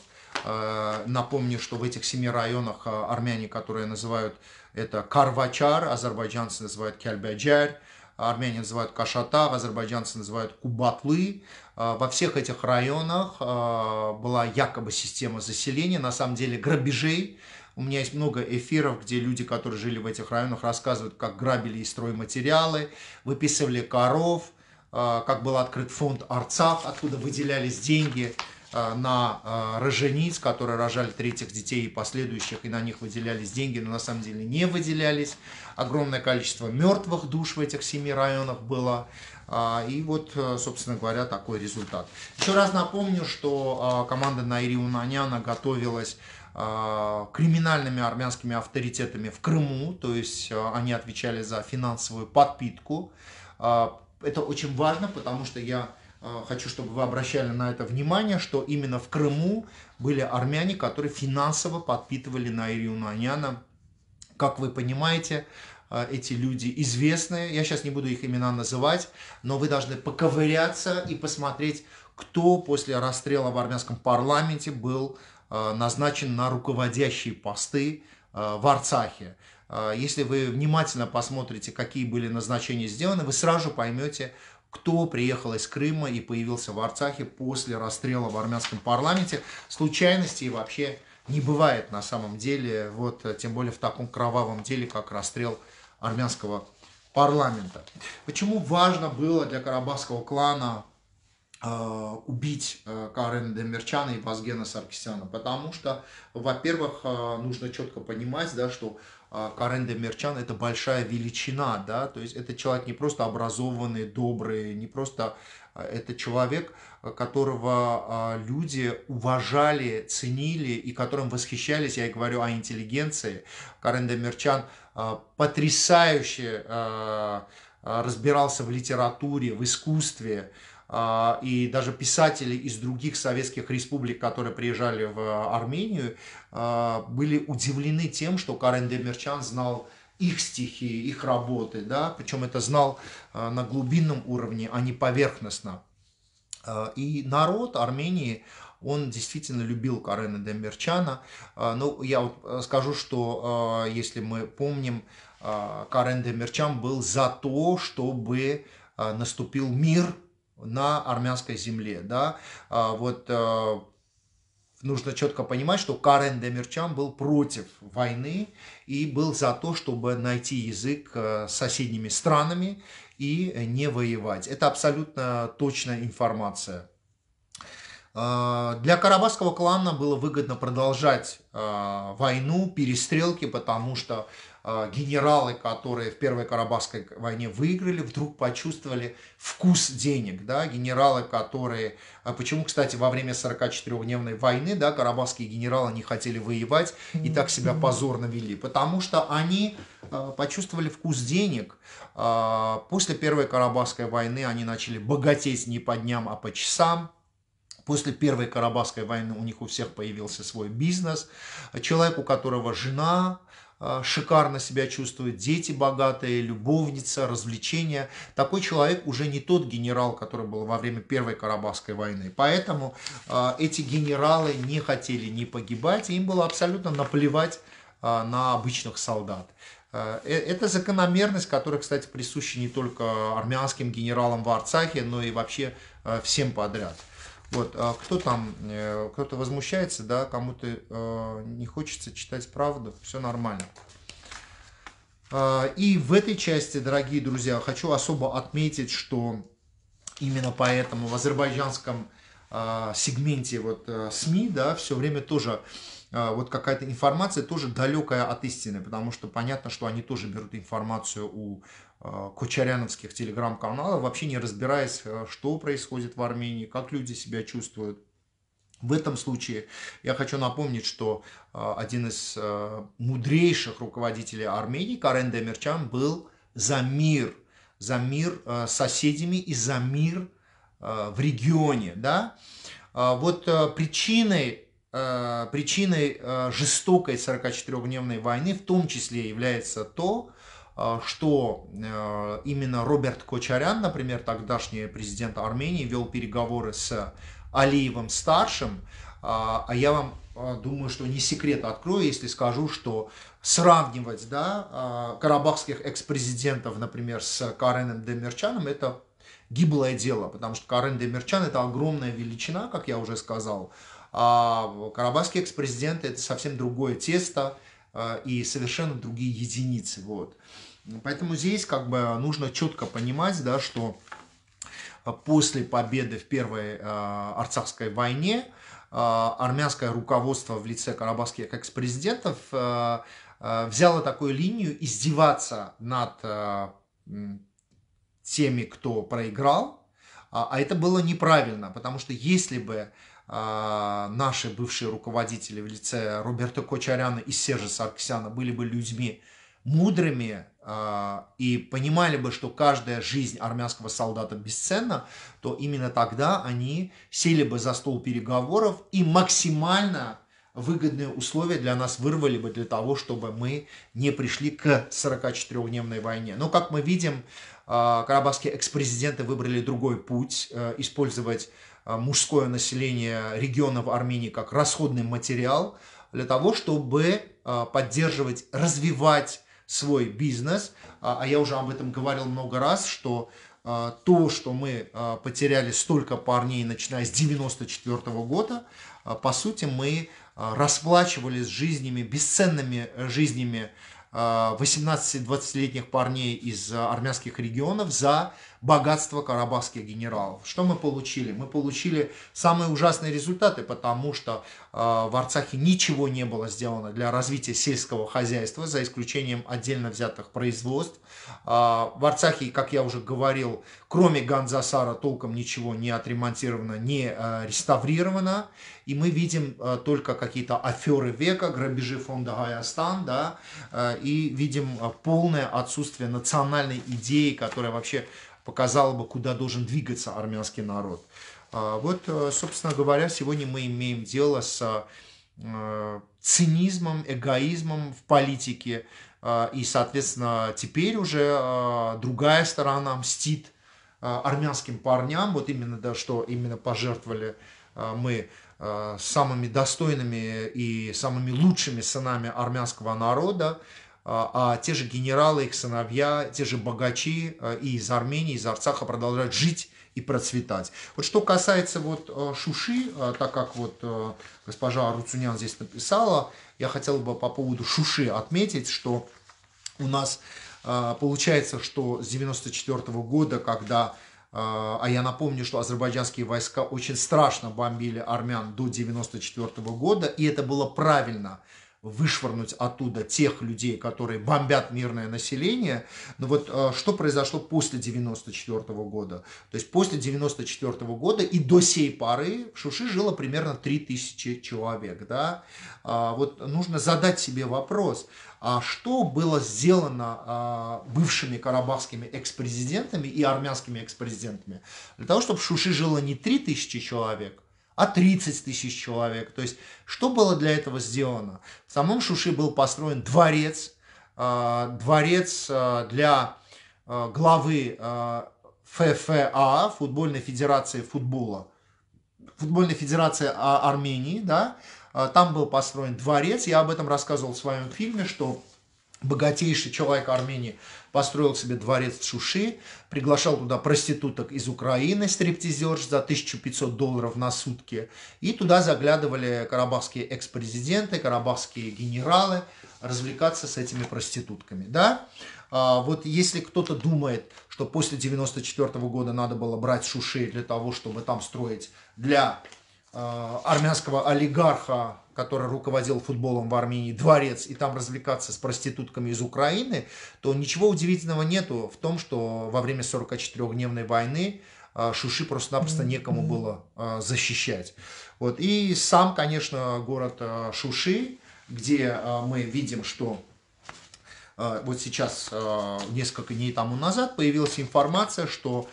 Напомню, что в этих семи районах армяне, которые называют это карвачар, азербайджанцы называют кельбяджарь, армяне называют кашата, азербайджанцы называют кубатлы. А, во всех этих районах а, была якобы система заселения, на самом деле грабежей, у меня есть много эфиров, где люди, которые жили в этих районах, рассказывают, как грабили и стройматериалы, выписывали коров, а, как был открыт фонд Арцах, откуда выделялись деньги Э, на э, рожениц, которые рожали третьих детей и последующих, и на них выделялись деньги, но на самом деле не выделялись. Огромное количество мертвых душ в этих семи районах было. А, и вот, э, собственно говоря, такой результат. Еще раз напомню, что а, команда Наири Унаняна готовилась а, криминальными армянскими авторитетами в Крыму, то есть они отвечали за финансовую подпитку. Это очень важно, потому что я а, хочу, чтобы вы обращали на это внимание, что именно в Крыму были армяне, которые финансово подпитывали Наирию Наняна. Как вы понимаете, а, эти люди известные, я сейчас не буду их имена называть, но вы должны поковыряться и посмотреть, кто после расстрела в армянском парламенте был а, назначен на руководящие посты в Арцахе. Если вы внимательно посмотрите, какие были назначения сделаны, вы сразу поймете, кто приехал из Крыма и появился в Арцахе после расстрела в армянском парламенте. Случайностей вообще не бывает на самом деле, вот, э, тем более в таком кровавом деле, как расстрел армянского парламента. Почему важно было для карабахского клана э, убить э, Карен Демирчана и Вазгена Саркисяна? Потому что, во-первых, нужно четко понимать, да, что а, Карен Мерчан — это большая величина, да, то есть это человек не просто образованный, добрый, не просто а, это человек, а, которого люди уважали, ценили и которым восхищались, я и говорю о интеллигенции. Карен Мерчан потрясающе разбирался в литературе, в искусстве, а, и даже писатели из других советских республик, которые приезжали в э, Армению, а, были удивлены тем, что Карен Демирчан знал их стихи, их работы, да, причем это знал э, на глубинном уровне, а не поверхностно. Э, и народ Армении, он действительно любил Карена Демирчана. Ну, я скажу, что, если мы помним, Карен Демирчан был за то, чтобы наступил мир – на армянской земле, да, а, вот э, нужно четко понимать, что Карен Демирчан был против войны и был за то, чтобы найти язык э, с соседними странами и не воевать. Это абсолютно точная информация. А, для карабахского клана было выгодно продолжать а, войну, перестрелки, потому что а, генералы, которые в Первой Карабахской войне выиграли, вдруг почувствовали вкус денег, да, генералы, которые, а почему, кстати, во время 44-дневной войны, да, карабахские генералы не хотели воевать и так себя позорно вели, потому что они а, почувствовали вкус денег. После Первой Карабахской войны они начали богатеть не по дням, а по часам, После Первой Карабахской войны у них у всех появился свой бизнес. Человек, у которого жена, Э, шикарно себя чувствует, дети богатые, любовница, развлечения. Такой человек уже не тот генерал, который был во время Первой Карабахской войны. Поэтому э, эти генералы не хотели не погибать, им было абсолютно наплевать э, на обычных солдат. Это закономерность, которая, кстати, присуща не только армянским генералам в Арцахе, но и вообще всем подряд. Вот, а кто там, э, кто-то возмущается, да, кому-то э, не хочется читать правду, все нормально. Э, и в этой части, дорогие друзья, хочу особо отметить, что именно поэтому в азербайджанском э, сегменте вот э, СМИ, да, все время тоже а, вот какая-то информация тоже далекая от истины, потому что понятно, что они тоже берут информацию у Э, кучаряновских телеграм-каналов, вообще не разбираясь, э, что происходит в Армении, как люди себя чувствуют. В этом случае я хочу напомнить, что э, один из мудрейших руководителей Армении, Карен Демирчан, был за мир, за мир с соседями и за мир в регионе. Да? Вот причиной причиной жестокой 44-дневной войны в том числе является то, а, что э, именно Роберт Кочарян, например, тогдашний президент Армении, вел переговоры с Алиевым старшим, а, а я вам а, думаю, что не секрет открою, если скажу, что сравнивать да, карабахских экс-президентов, например, с Кареном Демирчаном, это гиблое дело, потому что Карен Демирчан это огромная величина, как я уже сказал, а карабахский экс-президент это совсем другое тесто, а, и совершенно другие единицы. Вот. Поэтому здесь как бы нужно четко понимать, да, что а, после победы в Первой а, Арцахской войне армянское руководство в лице карабахских экс-президентов взяло такую линию издеваться над теми, кто проиграл, а это было неправильно, потому что если бы а, наши бывшие руководители в лице Роберта Кочаряна и Сержа Сарксяна были бы людьми мудрыми а, и понимали бы, что каждая жизнь армянского солдата бесценна, то именно тогда они сели бы за стол переговоров и максимально выгодные условия для нас вырвали бы для того, чтобы мы не пришли к 44-дневной войне. Но, как мы видим, а, карабахские экс-президенты выбрали другой путь, э, использовать а, мужское население регионов Армении как расходный материал для того, чтобы а, поддерживать, развивать свой бизнес. А, а я уже об этом говорил много раз, что то, что мы потеряли столько парней, начиная с 94 года, по сути, мы расплачивались жизнями, бесценными жизнями 18-20-летних парней из армянских регионов за богатство карабахских генералов. Что мы получили? Мы получили самые ужасные результаты, потому что э, в Арцахе ничего не было сделано для развития сельского хозяйства, за исключением отдельно взятых производств. Э, в Арцахе, как я уже говорил, кроме Ганзасара толком ничего не отремонтировано, не э, реставрировано. И мы видим э, только какие-то аферы века, грабежи фонда Гаястан, да, э, и видим э, полное отсутствие национальной идеи, которая вообще показала бы, куда должен двигаться армянский народ. А, вот, э, собственно говоря, сегодня мы имеем дело с э, цинизмом, эгоизмом в политике. А, и, соответственно, теперь уже э, другая сторона мстит армянским парням, вот именно, да, что именно пожертвовали мы самыми достойными и самыми лучшими сынами армянского народа, а, а те же генералы, их сыновья, те же богачи э, и из Армении, из Арцаха продолжают жить и процветать. Вот что касается вот э, Шуши, э, так как вот госпожа Руцунян здесь написала, я хотел бы по поводу Шуши отметить, что у нас получается, что с 94 -го года, когда а я напомню, что азербайджанские войска очень страшно бомбили армян до 1994 года, и это было правильно, вышвырнуть оттуда тех людей, которые бомбят мирное население. Но вот э, что произошло после 94 года? То есть после 94 года и до сей поры в Шуши жило примерно 3000 человек. Да? А, вот нужно задать себе вопрос, а что было сделано а, бывшими карабахскими экс-президентами и армянскими экс-президентами для того, чтобы в Шуши жило не 3000 человек, а 30 тысяч человек. То есть, что было для этого сделано? В самом Шуши был построен дворец, а, дворец а, для а, главы ФФА, Футбольной Федерации Футбола, Футбольной Федерации Армении, да, там был построен дворец, я об этом рассказывал в своем фильме, что богатейший человек Армении построил себе дворец в Шуши, приглашал туда проституток из Украины, стриптизерш за 1500 долларов на сутки. И туда заглядывали карабахские экс-президенты, карабахские генералы развлекаться с этими проститутками. Да? А, вот если кто-то думает, что после 94 года надо было брать Шуши для того, чтобы там строить для а, армянского олигарха который руководил футболом в Армении, дворец, и там развлекаться с проститутками из Украины, то ничего удивительного нету в том, что во время 44-дневной войны а, Шуши просто-напросто некому было а, защищать. Вот. И сам, конечно, город а, Шуши, где мы видим, что вот сейчас, несколько дней тому назад, появилась информация, что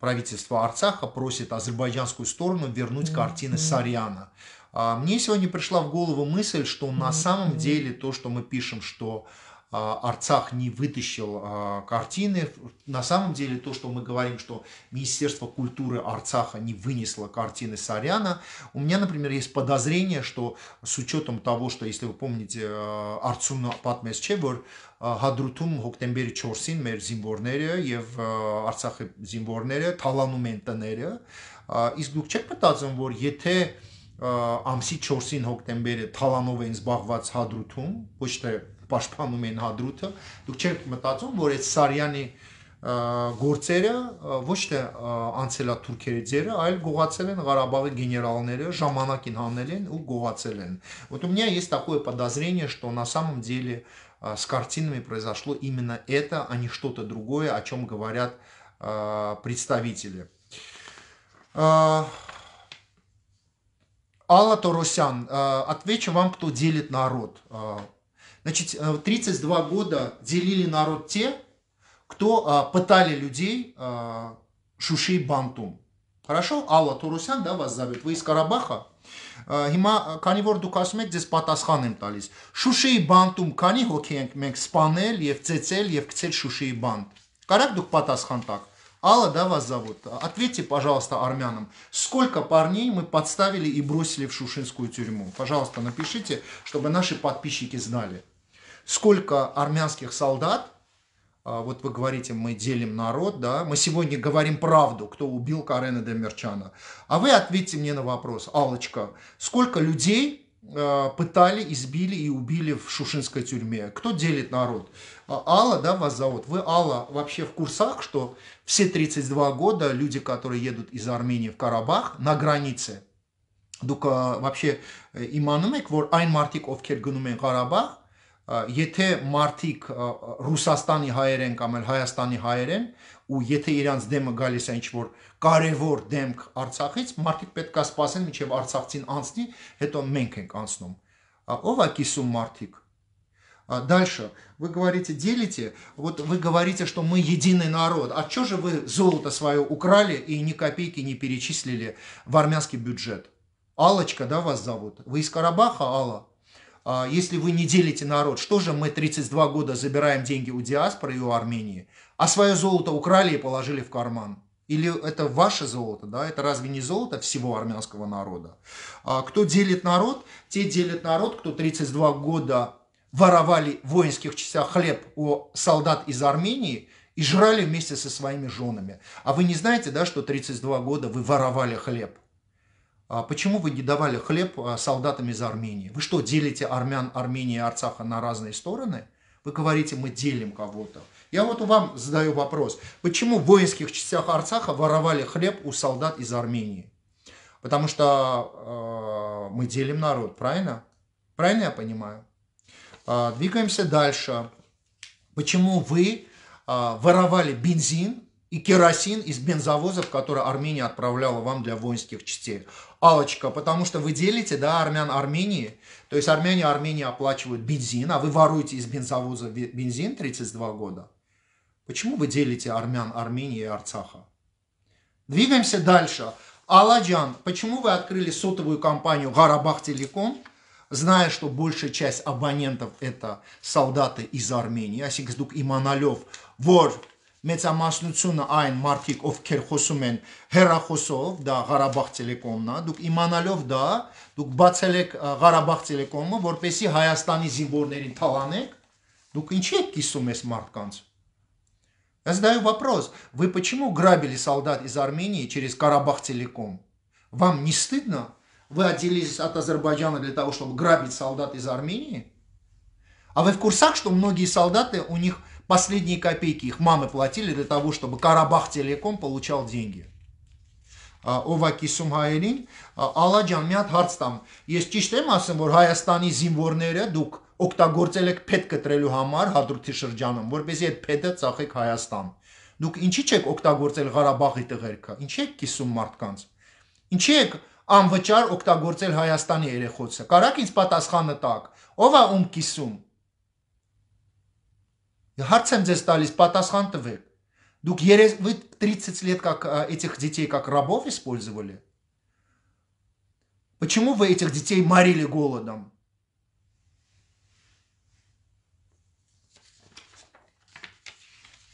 правительство Арцаха просит азербайджанскую сторону вернуть картины Сарьяна. А, мне сегодня пришла в голову мысль, что на самом деле то, что мы пишем, что а, Арцах не вытащил а, картины, на самом деле то, что мы говорим, что Министерство культуры Арцаха не вынесло картины Саряна, у меня, например, есть подозрение, что с учетом того, что, если вы помните, Арцуна Патмес Чевер, հադրութում հոկտեմբերի 4-ին մեր զինվորները եւ Արցախի զինվորները թալանում են տները իսկ դուք չեք ամսի 4-ին հոկտեմբերը թալանով են զբաղված հադրութում, ոչ թե պաշտպանում են հադրութը, դուք չեք մտածում, որ այդ Սարյանի գործերը ոչ թե անցելա թուրքերի ձերը, այլ գողացել են Ղարաբաղի գեներալները, ժամանակին հանել են ու գողացել են։ Вот у меня есть такое подозрение, что на самом деле с картинами произошло именно это, а не что-то другое, о чем говорят представители. Алла Торосян, э, отвечу вам, кто делит народ. Э, значит, 32 э, года делили народ те, кто пытали людей Шушей Бантум. Хорошо? Алла Торосян, да, вас зовет. Вы из Карабаха. Հիմա Канивор որ здесь Патасхан им ձեզ պատասխան бантум տալիս։ Շուշեի բանտում քանի հոգի ենք մենք սպանել եւ ծեծել եւ գցել Շուշեի բանտ։ Алла, да, вас зовут? Ответьте, пожалуйста, армянам, сколько парней мы подставили и бросили в Шушинскую тюрьму? Пожалуйста, напишите, чтобы наши подписчики знали. Сколько армянских солдат, а, вот вы говорите, мы делим народ, да, мы сегодня говорим правду, кто убил Карена Демерчана. А вы ответьте мне на вопрос, Алочка, сколько людей Э, пытали, избили и убили в Шушинской тюрьме. Кто делит народ? А, Алла, да, вас зовут? Вы, Алла, вообще в курсах, что все 32 года люди, которые едут из Армении в Карабах, на границе, դուք вообще իմանում э, вор որ мартик оф ովքեր գնում են Ղարաբաղ, եթե մարդիկ Ռուսաստանի հայերեն կամ էլ ու եթե իրանց դեմը գալիս է ինչ-որ կարևոր դեմք Արցախից, մարդիկ պետք է սպասեն մինչև Արցախցին անցնի, հետո մենք ենք անցնում։ Ո՞վ է կիսում մարդիկ։ А дальше вы говорите, делите, вот вы говорите, что мы единый народ. А что же вы золото свое украли и ни копейки не перечислили в армянский бюджет? Алочка, да, вас зовут? Вы из Карабаха, Алла? А если вы не делите народ, что же мы 32 года забираем деньги у диаспоры и у Армении, а свое золото украли и положили в карман. Или это ваше золото, да, это разве не золото всего армянского народа? А кто делит народ? Те делят народ, кто 32 года воровали в воинских частях хлеб у солдат из Армении и жрали вместе со своими женами. А вы не знаете, да, что 32 года вы воровали хлеб? А почему вы не давали хлеб а, солдатам из Армении? Вы что, делите армян Армении и Арцаха на разные стороны? Вы говорите, мы делим кого-то. Я вот вам задаю вопрос. Почему в воинских частях Арцаха воровали хлеб у солдат из Армении? Потому что э, мы делим народ, правильно? Правильно я понимаю? Э, двигаемся дальше. Почему вы э, воровали бензин и керосин из бензовозов, которые Армения отправляла вам для воинских частей. Алочка, потому что вы делите, да, армян Армении, то есть армяне Армении оплачивают бензин, а вы воруете из бензовоза бензин 32 года. Почему вы делите армян Армении и Арцаха? Двигаемся дальше. Аладжан, почему вы открыли сотовую компанию «Гарабах Телеком», зная, что большая часть абонентов это солдаты из Армении, Ասիգզդուկ Իմանալով, որ մեծամասնությունը այն մարդիկ, ովքեր խոսում են հերախոսով, դա Ղարաբաղ Տելեկոմն է, դուք իմանալով դա, դուք բացել եք Ղարաբաղ Տելեկոմը, որպեսի Հայաստանի զինվորներին թալանեք, դուք ինչի եք կիսում այս մարդկանց։ Я задаю вопрос, вы почему грабили солдат из Армении через Карабах целиком? Вам не стыдно? Вы отделились от Азербайджана для того, чтобы грабить солдат из Армении? А вы в курсах, что многие солдаты, у них последние копейки, их мамы платили для того, чтобы Карабах целиком получал деньги? Օվակիսում հայերին, ալա ջան, մի հատ հարց տամ։ Ես ճիշտ եմ ասում, որ Հայաստանի զինվորները դուք օգտագործել եք փետ կտրելու համար հադրութի շրջանում, որպեսզի այդ փետը ծախեք Հայաստան։ Դուք ինչի՞ չեք օգտագործել Ղարաբաղի տղերքը։ Ինչի՞ եք կիսում մարդկանց։ Ինչի՞ եք անվճար օգտագործել Հայաստանի երեխոցը։ Կարաք ինձ պատասխանը տակ։ Ո՞վ է ում կիսում։ Հարց եմ ձեզ տալիս, պատասխան տվեք։ Дук, еле вы 30 лет как а, этих детей как рабов использовали? Почему вы этих детей морили голодом?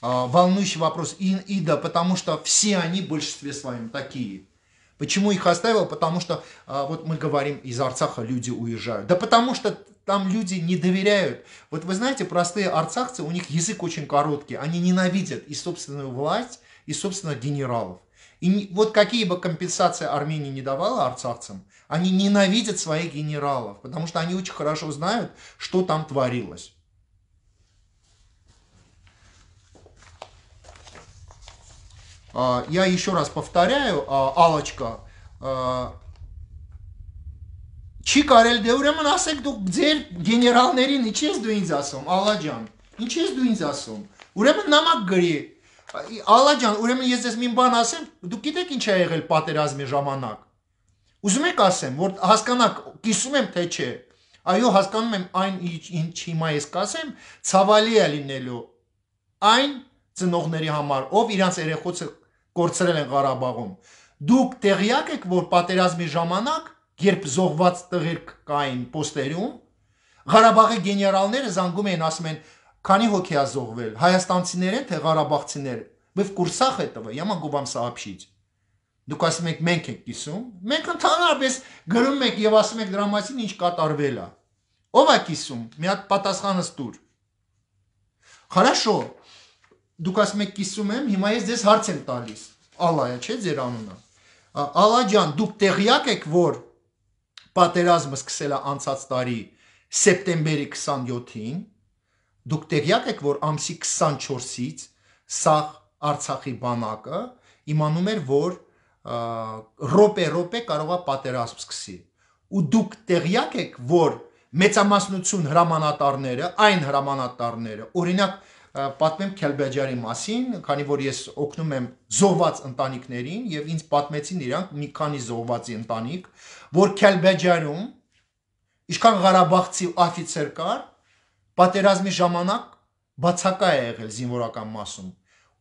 А, волнующий вопрос Ин Ида, потому что все они в большинстве своем такие – Почему их оставил? Потому что, а, вот мы говорим, из Арцаха люди уезжают. Да потому что там люди не доверяют. Вот вы знаете, простые арцахцы, у них язык очень короткий. Они ненавидят и собственную власть, и собственных генералов. И вот какие бы компенсации Армении не давала арцахцам, они ненавидят своих генералов, потому что они очень хорошо знают, что там творилось. Я еще раз повторяю, Алочка, չի կարել դե ուրեմն ասեք դուք ձեր գեներալներին ի՞նչ ես դու ինձ ասում, Ալա ջան։ Ինչ ես դու ինձ ասում։ Ուրեմն նամակ գրի։ Ալա ջան, ուրեմն ես ես մի բան ասեմ, դուք գիտեք ինչ է եղել պատերազմի ժամանակ։ Ուզում եք ասեմ, որ հասկանաք, կիսում եմ թե չէ։ Այո, հասկանում եմ այն ինչ հիմա ես կասեմ, ցավալի է լինելու այն ծնողների համար, ով իրանց երեխոցը կորցրել են Ղարաբաղում։ Դուք տեղյակ եք, որ պատերազմի ժամանակ, երբ զոհված տղերք կային պոստերում, Ղարաբաղի գեներալները զանգում էին ասում են, քանի հոգի է զոհվել, հայաստանցիներ են թե Ղարաբաղցիներ։ Բև կուրսախ է տվը, я могу вам сообщить։ Դուք ասում եք մենք ենք կիսում, մենք ընդհանրապես գրում եք եւ ասում եք դրա մասին ինչ կատարվել է։ Ո՞վ է կիսում։ Մի հատ պատասխանը ստուր։ Хорошо, դուք ասում եք կիսում եմ, հիմա ես ձեզ հարց եմ տալիս։ Ալայա, չէ՞ ձեր անունը։ Ալա ջան, դուք տեղյակ եք, որ պատերազմը սկսել է անցած տարի սեպտեմբերի 27-ին։ Դուք տեղյակ եք, որ ամսի 24-ից սաղ Արցախի բանակը իմանում էր, որ ռոպե-ռոպե կարող է պատերազմ սկսի։ Ու դուք տեղյակ եք, որ մեծամասնություն հրամանատարները, այն հրամանատարները, օրինակ պատմեմ Քելբեջարի մասին, քանի որ ես օգնում եմ զոհված ընտանիքներին եւ ինձ պատմեցին իրանք մի քանի զոհվածի ընտանիք, որ Քելբեջարում ինչքան Ղարաբաղցի աֆիցեր կար, պատերազմի ժամանակ բացակա է եղել զինվորական մասում։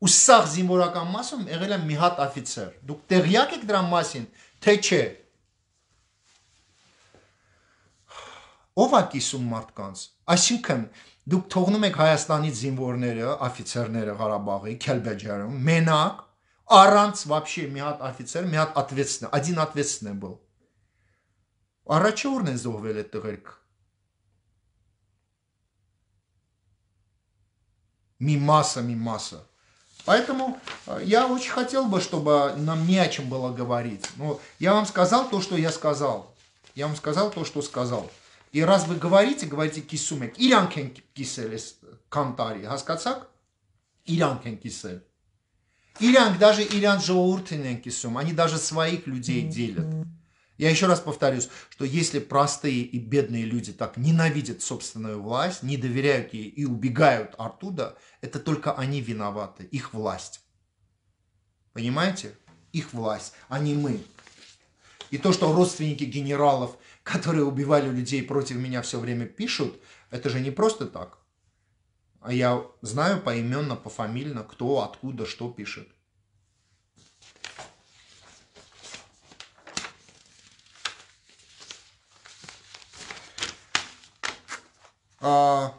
Ու սաղ զինվորական մասում եղել է մի հատ աֆիցեր։ Դուք տեղյակ եք դրա մասին, թե չէ։ Ո՞վ է կիսում մարդկանց։ Այսինքն, դուք թողնում եք Հայաստանից զինվորները, աֆիցերները Ղարաբաղի, Քելբեջարում, մենակ առանց вообще մի հատ աֆիցեր, մի հատ ответственный, один ответственный был։ Առաջի օրն են զոհվել այդ տղերք։ Մի масса, մի масса. Поэтому я очень хотел бы, чтобы нам не о чем было говорить. Но я вам сказал то, что я сказал. Я вам сказал то, что сказал. И раз вы говорите, говорите кисумек. Իրանք են կիսել այս կանտարի, հասկացաք? Իրանք են կիսել։ даже իրանք же кисум, они даже своих людей делят. Я еще раз повторюсь, что если простые и бедные люди так ненавидят собственную власть, не доверяют ей и убегают оттуда, это только они виноваты, их власть. Понимаете? Их власть, а не мы. И то, что родственники генералов – которые убивали людей против меня все время пишут, это же не просто так. А я знаю поименно, пофамильно, кто, откуда, что пишет. А,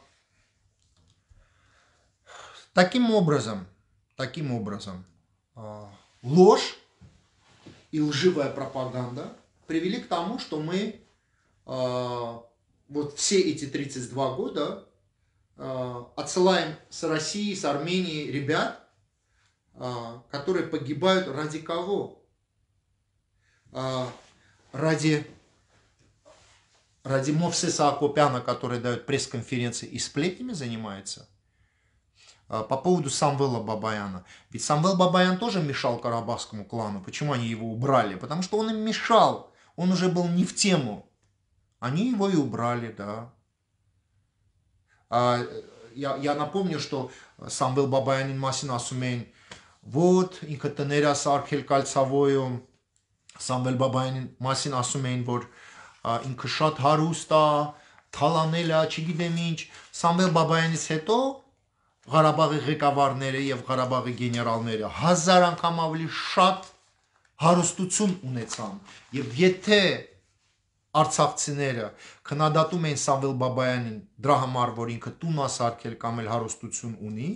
таким образом, таким образом, а, ложь и лживая пропаганда привели к тому, что мы а, вот все эти 32 года а, отсылаем с России, с Армении ребят, а, которые погибают ради кого? Ради, ради Мовсеса Акопяна, который дает пресс-конференции и сплетнями занимается? По поводу Самвела Бабаяна. Ведь Самвел Бабаян тоже мешал карабахскому клану. Почему они его убрали? Потому что он им мешал. Он уже был не в тему. Они его и убрали, да. А, я, я напомню, что Սամվել Բաբայանին մասին ասում էին, ոտ ինքը տներ ասարքել կալցավոյում, Սամվել Բաբայանին մասին ասում էին, որ ինքը շատ հարուստ է, թալանել է, չգիտեմ ինչ։ Սամվել Բաբայանից հետո Ղարաբաղի ղեկավարները եւ Ղարաբաղի գեներալները հազար անգամ ավելի շատ հարստություն ունեցան։ Եվ եթե արցախցիները քննադատում էին Սամվել Բաբայանին դրա համար, որ ինքը տուն ասարկել կամ էլ հարստություն ունի,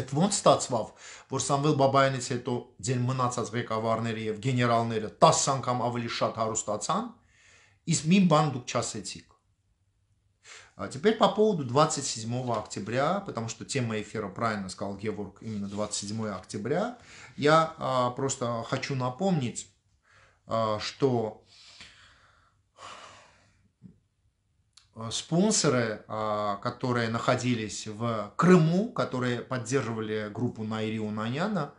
այդ ոնց ստացվավ, որ Սամվել Բաբայանից հետո ձեր մնացած ղեկավարները եւ գեներալները 10 անգամ ավելի շատ հարստացան, իսկ մի բան դուք չասեցիք։ А теперь по поводу 27 октября, потому что тема эфира, правильно сказал Геворг, именно 27 октября. Я а, просто хочу напомнить, а, что Э, спонсоры, э, которые находились в Крыму, которые поддерживали группу Найрио Наняна,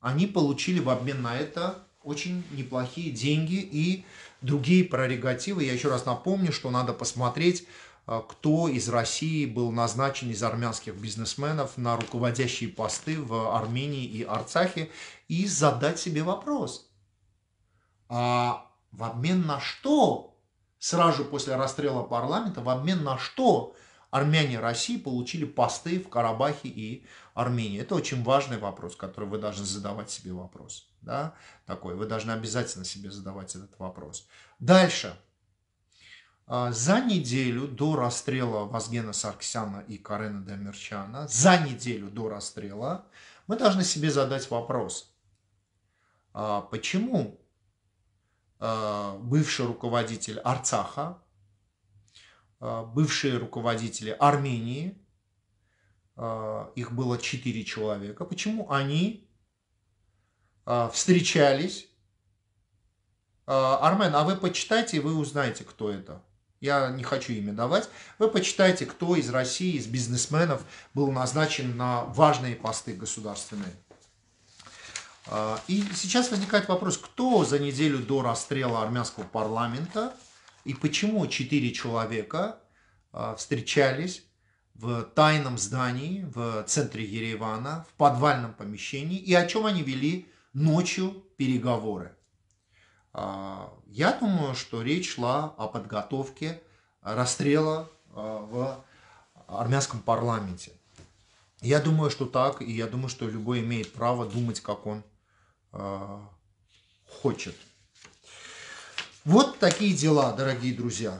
они получили в обмен на это очень неплохие деньги и другие прорегативы. Я еще раз напомню, что надо посмотреть, э, кто из России был назначен из армянских бизнесменов на руководящие посты в Армении и Арцахе, и задать себе вопрос, а в обмен на что сразу после расстрела парламента, в обмен на что армяне России получили посты в Карабахе и Армении. Это очень важный вопрос, который вы должны задавать себе вопрос. Да? Такой, вы должны обязательно себе задавать этот вопрос. Дальше. А, за неделю до расстрела Вазгена Сарксяна и Карена Демирчана, за неделю до расстрела, мы должны себе задать вопрос. А, почему Э, бывший руководитель Арцаха, э, бывшие руководители Армении, э, их было четыре человека, почему они встречались. Армен, а вы почитайте, и вы узнаете, кто это. Я не хочу имя давать. Вы почитайте, кто из России, из бизнесменов был назначен на важные посты государственные. А, и сейчас возникает вопрос, кто за неделю до расстрела армянского парламента и почему четыре человека а, встречались в тайном здании в центре Еревана, в подвальном помещении, и о чем они вели ночью переговоры. А, я думаю, что речь шла о подготовке расстрела в армянском парламенте. Я думаю, что так, и я думаю, что любой имеет право думать, как он а, хочет. Вот такие дела, дорогие друзья.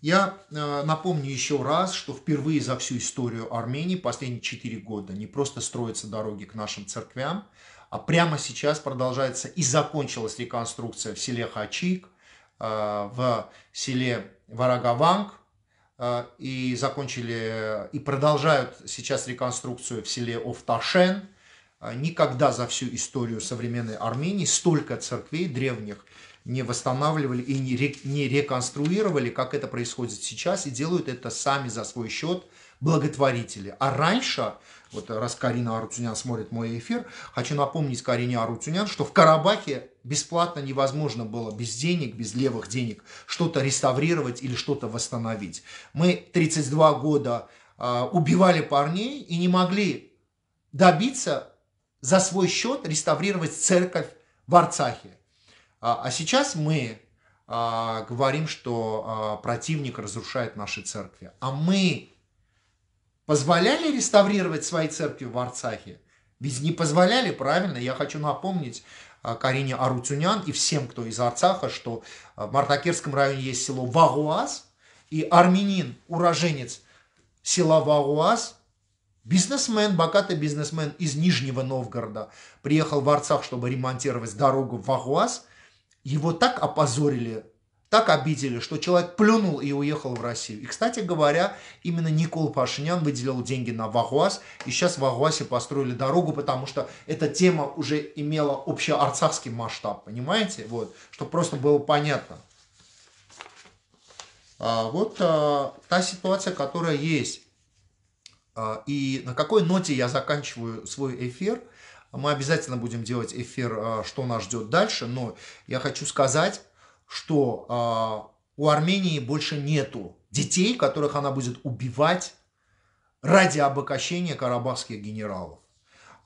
Я а, напомню еще раз, что впервые за всю историю Армении последние 4 года не просто строятся дороги к нашим церквям, а прямо сейчас продолжается и закончилась реконструкция в селе Хачик, а, в селе Варагаванг, и закончили, и продолжают сейчас реконструкцию в селе Офташен – а, никогда за всю историю современной Армении столько церквей древних не восстанавливали и не, не реконструировали, как это происходит сейчас, и делают это сами за свой счет благотворители. А раньше, вот раз Карина Арутюнян смотрит мой эфир, хочу напомнить Карине Арутюнян, что в Карабахе бесплатно невозможно было без денег, без левых денег что-то реставрировать или что-то восстановить. Мы 32 года э, убивали парней и не могли добиться за свой счет реставрировать церковь в Арцахе. А, а сейчас мы а, говорим, что а, противник разрушает наши церкви. А мы позволяли реставрировать свои церкви в Арцахе? Ведь не позволяли, правильно? Я хочу напомнить Карине Арутюнян и всем, кто из Арцаха, что в Мартакерском районе есть село Вагуаз, и армянин, уроженец села Вагуаз – Бизнесмен, богатый бизнесмен из Нижнего Новгорода приехал в Арцах, чтобы ремонтировать дорогу в Ахуаз. Его так опозорили, так обидели, что человек плюнул и уехал в Россию. И, кстати говоря, именно Никол Пашинян выделил деньги на Вахуаз, и сейчас в Вахуасе построили дорогу, потому что эта тема уже имела общеарцахский масштаб, понимаете? Вот, чтобы просто было понятно. А, вот а, та ситуация, которая есть. А, и на какой ноте я заканчиваю свой эфир? Мы обязательно будем делать эфир, а, что нас ждет дальше, но я хочу сказать, что а, у Армении больше нету детей, которых она будет убивать ради обогащения карабахских генералов.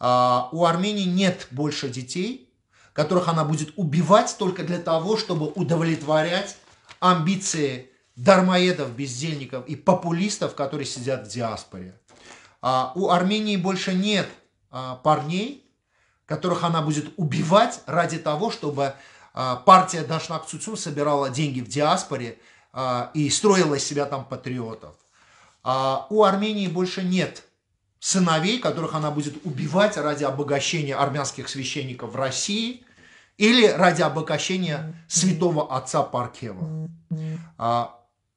У Армении нет больше детей, которых она будет убивать только для того, чтобы удовлетворять амбиции дармоедов, бездельников и популистов, которые сидят в диаспоре. А, у Армении больше нет а, парней, которых она будет убивать ради того, чтобы а, партия Дашнак Цуцун собирала деньги в диаспоре и строила из себя там патриотов. У Армении больше нет сыновей, которых она будет убивать ради обогащения армянских священников в России или ради обогащения святого отца Паркева.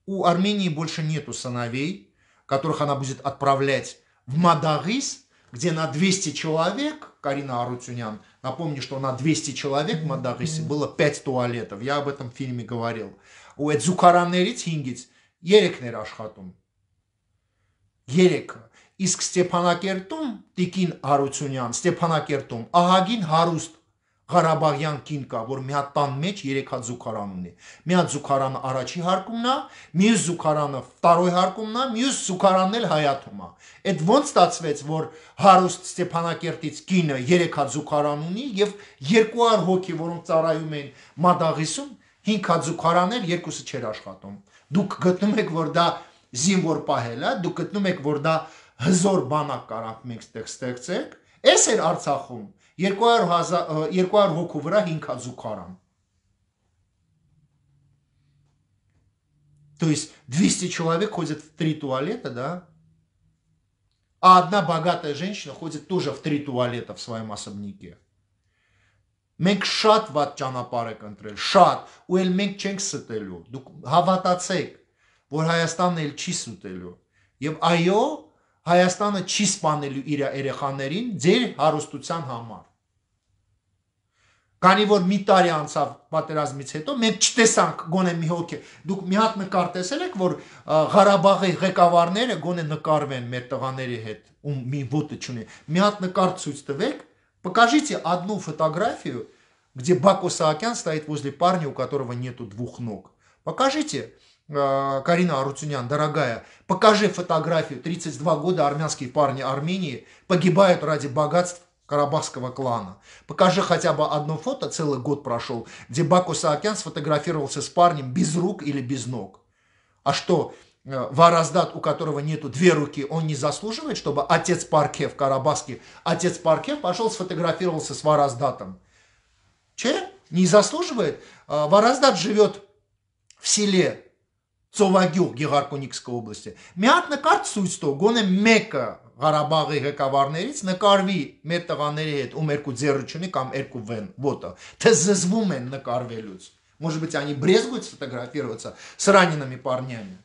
У Армении больше нету сыновей, которых она будет отправлять в Мадагис, где на 200 человек, Карина Арутюнян, напомню, что на 200 человек в Мадагасе было 5 туалетов, я об этом фильме говорил, ու այդ զուգարաններից 5-ից 3-ն էր աշխատում։ 3-ը։ Իսկ Ստեփանակերտում Տիկին Հարությունյան, Ստեփանակերտում ահագին հարուստ Ղարաբաղյան կին կա, որ մի հատ տան մեջ 3 հատ զուգարան ունի։ Մի հատ զուգարանը առաջի հարկումն է, մյուս զուգարանը տարոյ հարկումն է, մյուս զուգարանն էլ հայաթում է։ Այդ ո՞նց ստացվեց, որ հարուստ Ստեփանակերտից կինը 3 հատ զուգարան ունի եւ 200 հոգի, որոնք ծառայում են մադաղիսում, 5 հատ զուգարան էլ երկուսը չէր աշխատում։ Դուք գտնում եք, որ դա զինվոր պահել է, դուք գտնում եք, որ դա հզոր բանակ կարանք մենք ստեղ ստեղծենք։ Էս էր Արցախում 200 200 հոգու վրա 5 զուգարան։ То есть 200 человек ходят в три туалета, да? А одна богатая женщина ходит тоже в три туалета в своем особняке. Մենք շատ ված ճանապարհ ենք ընտրել, շատ, ու էլ մենք չենք ստելու։ Դուք հավատացեք, որ Հայաստանն էլ չի ստելու։ Եվ այո, Հայաստանը չի սպանելու իր երեխաներին ձեր հարստության համար։ Քանի որ մի տարի անցավ պատերազմից հետո մենք չտեսանք գոնե մի հոգի։ Դուք մի հատ նկար տեսել եք, որ Ղարաբաղի ղեկավարները գոնե նկարվեն մեր տղաների հետ, ում մի ոտը չունի։ Մի հատ նկար ցույց տվեք, покажите одну фотографию, где Баку Саакян стоит возле парня, у которого нету двух ног. Покажите, Э, Карина Арутюнян, дорогая, покажи фотографию. 32 года армянские парни Армении погибают ради богатств карабахского клана. Покажи хотя бы одно фото, целый год прошел, где Баку Саакян сфотографировался с парнем без рук или без ног. А что, э, Вараздат, у которого нету две руки, он не заслуживает, чтобы отец Паркев Карабахский, отец Паркев пошел сфотографировался с Вараздатом? Че? Не заслуживает? Э, Вараздат живет в селе ծովագյուղ Գեղարքունիքսկի օբլաստի։ Մի հատ նկար ցույց տո, мека, մեկը Ղարաբաղի ղեկավարներից նկարվի մեր տղաների հետ, ում երկու ձեռը չունի կամ երկու վեն, ոտը, թե զզվում են նկարվելուց։ Может быть, они брезгуют сфотографироваться с ранеными парнями.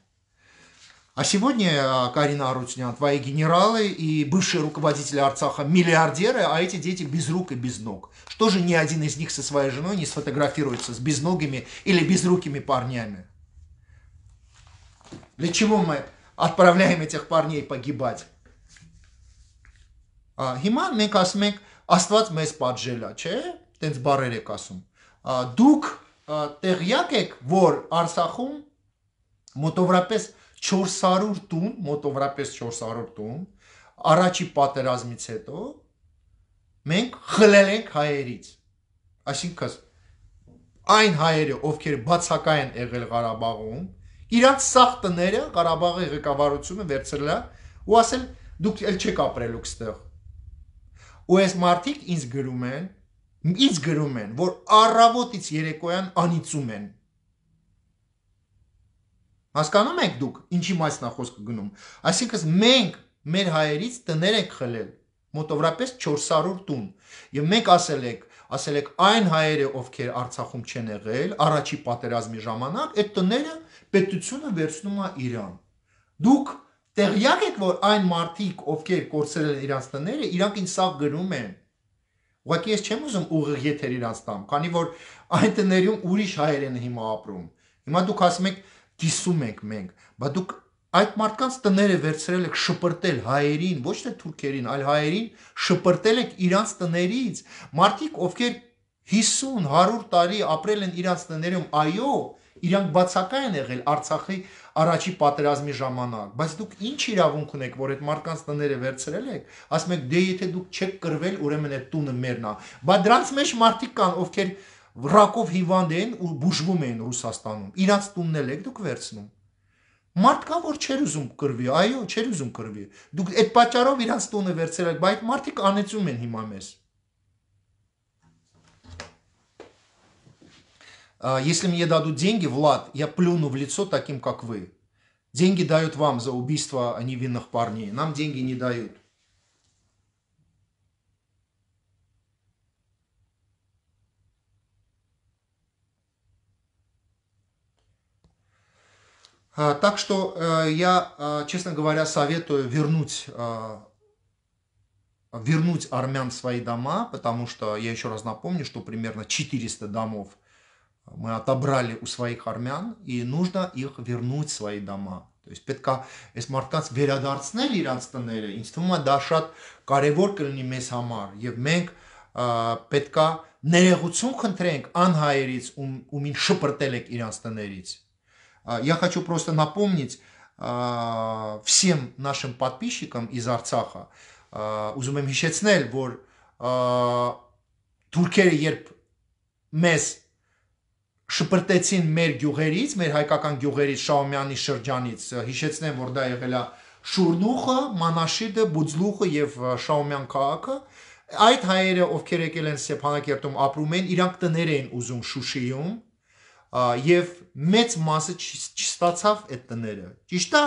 А сегодня Карина Арутюнян, твои генералы и бывшие руководители Арцаха миллиардеры, а эти дети без рук и без ног. Что же ни один из них со своей женой не сфотографируется с безногими или безрукими парнями? Для чего мы отправляем этих парней погибать? Հիմա մենք ասում ենք Աստված մեզ պատժելա, չէ՞, տենց բարեր եք ասում։ Դուք տեղյակ եք, որ Արցախում մոտավորապես 400 տուն, մոտավորապես 400 տուն առաջի պատերազմից հետո մենք խլել ենք հայերից։ Այսինքն այն հայերը, ովքեր բացակայ են եղել Ղարաբաղում, իրանց սախ տները Ղարաբաղի ղեկավարությունը վերցրել է ու ասել դուք էլ չեք ապրելու այստեղ։ Ու այս մարդիկ ինձ գրում են, ինձ գրում են, որ առավոտից երեկոյան անիծում են։ Հասկանում եք դուք ինչի մասն է խոսքը գնում։ Այսինքն մենք մեր հայերից տներ ենք խլել մոտավորապես 400 տուն եւ մենք ասել ենք ասել եք այն հայերը, ովքեր Արցախում չեն եղել, առաջի պատերազմի ժամանակ այդ տները պետությունը վերցնում է Իրան։ Դուք տեղյակ եք, որ այն մարդիկ, ովքեր կորցրել են իրանց տները, իրանք ինձ սաղ գնում են։ Ուղղակի ես չեմ ուզում ուղիղ եթեր իրանց տամ, քանի որ այն տներում ուրիշ հայերեն հիմա ապրում։ Հիմա դուք ասում եք դիսում ենք մենք, բայց դուք այդ մարդկանց տները վերցրել եք շպրտել հայերին, ոչ թե թուրքերին, այլ հայերին, շպրտել եք իրանց տներից։ Մարդիկ, ովքեր 50, 100 տարի ապրել են իրանց տներում, այո, իրանք բացակայ են եղել Արցախի առաջի պատերազմի ժամանակ, բայց դուք ինչ իրավունք ունեք, որ այդ մարդկանց տները վերցրել եք, ասում եք դե եթե դուք չեք կրվել, ուրեմն այդ տունը մերն է։ Բայց դրանց մեջ մարդիկ կան, ովքեր վրակով հիվանդ են ու բուժվում են Ռուսաստանում։ Իրանց տունն էլ եք դուք վերցնում։ Մարդ կա, որ չեր ուզում կրվի, այո, չեր ուզում կրվի։ Դուք այդ պատճառով իրանց տունը վերցրել եք, բայց մարդիկ անեցում են հիմա մեզ։ А, если мне дадут деньги, Влад, я плюну в лицо таким, как вы. Деньги дают вам за убийство а невинных парней. Нам деньги не дают. А, так что э, я, честно говоря, советую вернуть, вернуть армян в свои дома, потому что, я еще раз напомню, что примерно 400 домов мы отобрали у своих армян, и нужно их вернуть в свои дома։ То есть պետքա այս մարդկանց վերադարձնել իրանց տները, ինձ թվում է դա շատ կարևոր կլինի մեզ համար եւ մենք պետքա ներողություն խնդրենք անհայերից, ում ումին շփրտել եք իրանց տներից։ Я хочу просто напомнить всем нашим подписчикам из Արցախа, ուզում եմ հիշեցնել, որ թուրքերը երբ մեզ շպրտեցին մեր գյուղերից, մեր հայկական գյուղերից Շաումյանի շրջանից։ Հիշեցնեմ, որ դա եղել է Շուրնուխը, Մանաշիդը, Բուձլուխը եւ Շաումյան քաղաքը։ Այդ հայերը, ովքեր եկել են Ստեփանակերտում ապրում են, իրանք տներ էին ուզում Շուշիում, եւ մեծ մասը չստացավ այդ տները։ Ճիշտ է։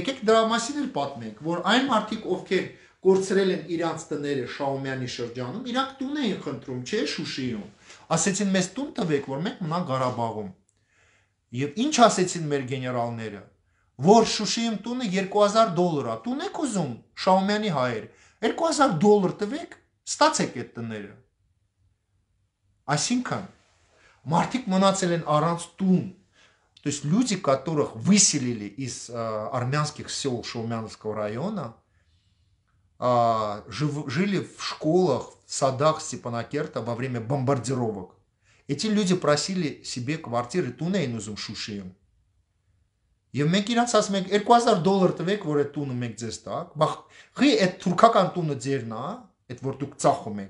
Եկեք դրա մասին էլ պատմենք, որ այն մարդիկ, ովքեր կորցրել են իրանց տները Շաումյանի շրջանում, իրանք տուն էին խնդրում, չէ, Շուշիում ասեցին մեզ տուն տվեք, որ մենք մնանք Ղարաբաղում։ Եվ ինչ ասեցին մեր գեներալները, որ Շուշիում տունը 2000 դոլար է, տուն եք ուզում, Շաումյանի հայեր, 2000 դոլար տվեք, ստացեք այդ տները։ Այսինքն մարդիկ մնացել են առանց տուն, То есть люди, которых выселили из э, армянских сел Шаумянского района, э, жив, жили в школах, садах Степанакерта во время бомбардировок. Эти люди просили себе квартиры տուն էին ուզում Շուշիում։ Եվ մենք իրանց доллар ենք 2000 դոլար տվեք, որ այդ տունը մենք ձեզ տակ, բախ ղի այդ թուրքական տունը ձերն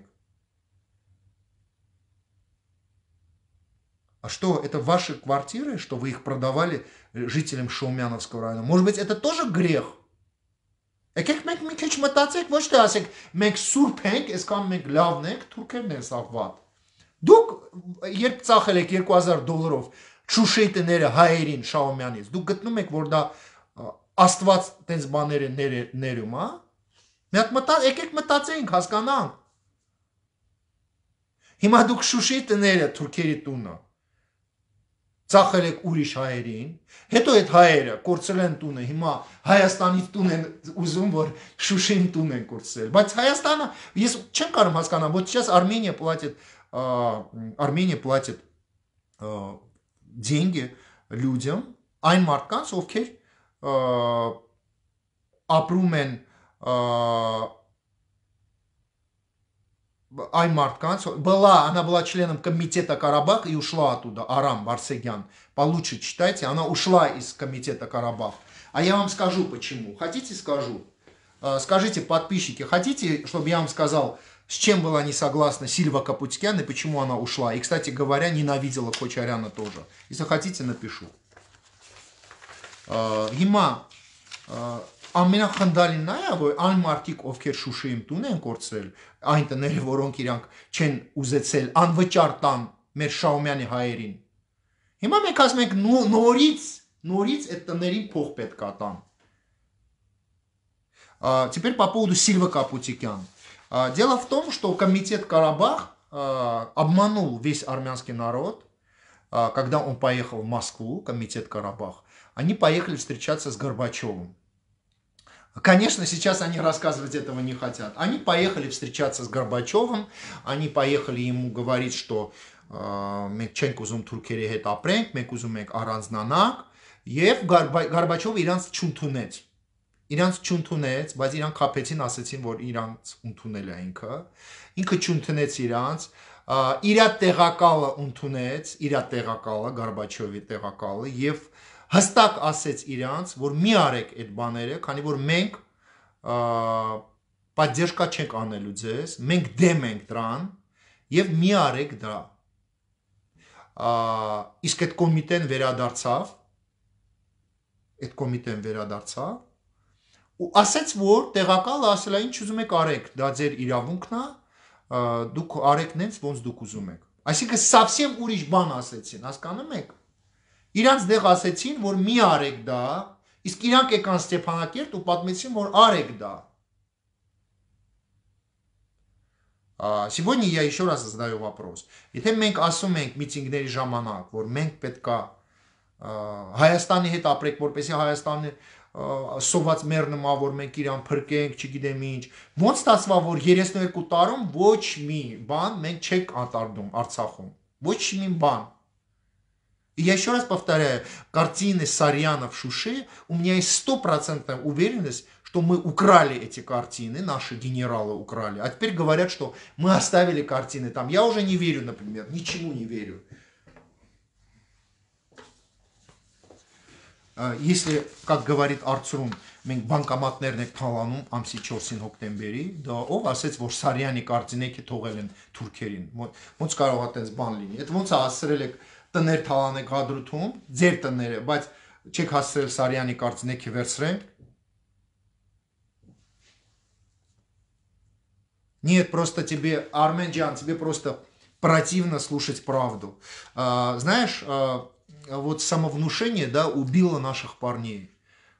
А что, это ваши квартиры, что вы их продавали жителям Шаумяновского района? Может быть, это тоже грех? Եկեք մենք մի քիչ մտածենք, ոչ թե ասենք մենք սուրբ ենք, այսքան մենք լավն ենք, թուրքերն են սա վատ։ Դուք երբ ծախել եք 2000 դոլարով Շուշեիտները հայերին Շաումյանից, դուք գտնում եք, որ դա Աստված տենց բաներ է ներում, հա։ Մի հատ մտա, եկեք մտածենք, հասկանանք։ Հիմա դուք Շուշեիտները Թուրքերի տունը ծախել եք ուրիշ հայերին, հետո այդ հայերը կորցրել են տունը, հիմա Հայաստանից տուն են ուզում, որ Շուշին տուն են կորցրել, բայց Հայաստանը ես չեմ կարող հասկանալ, вот сейчас Армения платит Армения платит деньги людям, այն մարդկանց, ովքեր ապրում են Аймарт Канц была, она была членом комитета Карабах и ушла оттуда, Арам Барсегян. Получше читайте, она ушла из комитета Карабах. А я вам скажу почему. Хотите, скажу? А, скажите, подписчики, хотите, чтобы я вам сказал, с чем была не согласна Сильва Капутькян и почему она ушла? И, кстати говоря, ненавидела Кочаряна тоже. Если хотите, напишу. А, Гима а, ամենախնդալին նա է, որ այն մարդիկ, ովքեր Շուշիում տուն են կորցրել, այն տները, որոնք իրանք չեն ուզեցել անվճար տան մեր Շաումյանի հայերին։ Հիմա մենք ասում ենք նորից, նորից այդ տներին փող պետք է տան։ А теперь по поводу Сильвы Капутикян. Дело в том, что комитет Карабах обманул весь армянский народ, когда он поехал в Москву, комитет Карабах. Они поехали встречаться с Горбачевым. Конечно, сейчас они рассказывать этого не хотят. Они поехали встречаться с Горбачевым, они поехали ему говорить, что э, մենք չենք ուզում թուրքերի հետ ապրենք, մենք ուզում ենք առանձնանանք եւ Գարբաչովը իրանց չունտունեց։ Իրանց չունտունեց, բայց իրանք հապեցին, ասեցին, որ իրանց ունտունել է ինքը։ Ինքը չունտնեց իրանց, իրա տեղակալը ունտունեց, իրա տեղակալը Գարբաչովի տեղակալը եւ հստակ ասեց իրանց, որ մի արեք այդ բաները, քանի որ մենք поддержка չենք անելու ձեզ, մենք դեմ ենք դրան եւ մի արեք դա։ Իսկ այդ կոմիտեն վերադարձավ, այդ կոմիտեն վերադարձավ ու ասաց որ տեղակալը ասելա ինչ ուզում եք արեք, դա ձեր իրավունքն է, դուք արեք նենց ոնց դուք ուզում եք։ Այսինքն совсем ուրիշ բան ասեցին, հասկանում եք։ Իրանց դեղ ասեցին, որ մի արեք դա, իսկ իրանք եկան Ստեփանակերտ ու պատմեցին, որ արեք դա։ Сегодня я еще раз задаю вопрос. Եթե մենք ասում ենք միտինգների ժամանակ, որ մենք պետքա Հայաստանի հետ ապրեք, որպեսի Հայաստանը սոված մեռնումա, որ մենք իրան փրկենք, չգիտեմ ինչ։ Ոնց ստացվա, որ 32 տարում ոչ մի բան մենք չենք ատարնում Արցախում։ Ոչ մի բան։ И я еще раз повторяю, картины Сарьяна в Шуше, у меня есть стопроцентная уверенность, что мы украли эти картины, наши генералы украли. А теперь говорят, что мы оставили картины там. Я уже не верю, например, ничему не верю. А, если, как говорит Արցրում, մենք բանկամատներն ենք թալանում ամսի 4-ին հոկտեմբերի, դա ով ասեց, որ вот կարտինեքը թողել են թուրքերին։ Ոնց կարող вот, այդպես բան լինի։ Այդ ոնց է ասրել եք տներ թաղան եք հադրութում, ձեր տները, բայց չեք հասցրել Սարյանի կարծնեքի վերցրենք։ Нет, просто тебе, Арменджан, тебе просто противно слушать правду. А, знаешь, а, вот самовнушение, да, убило наших парней.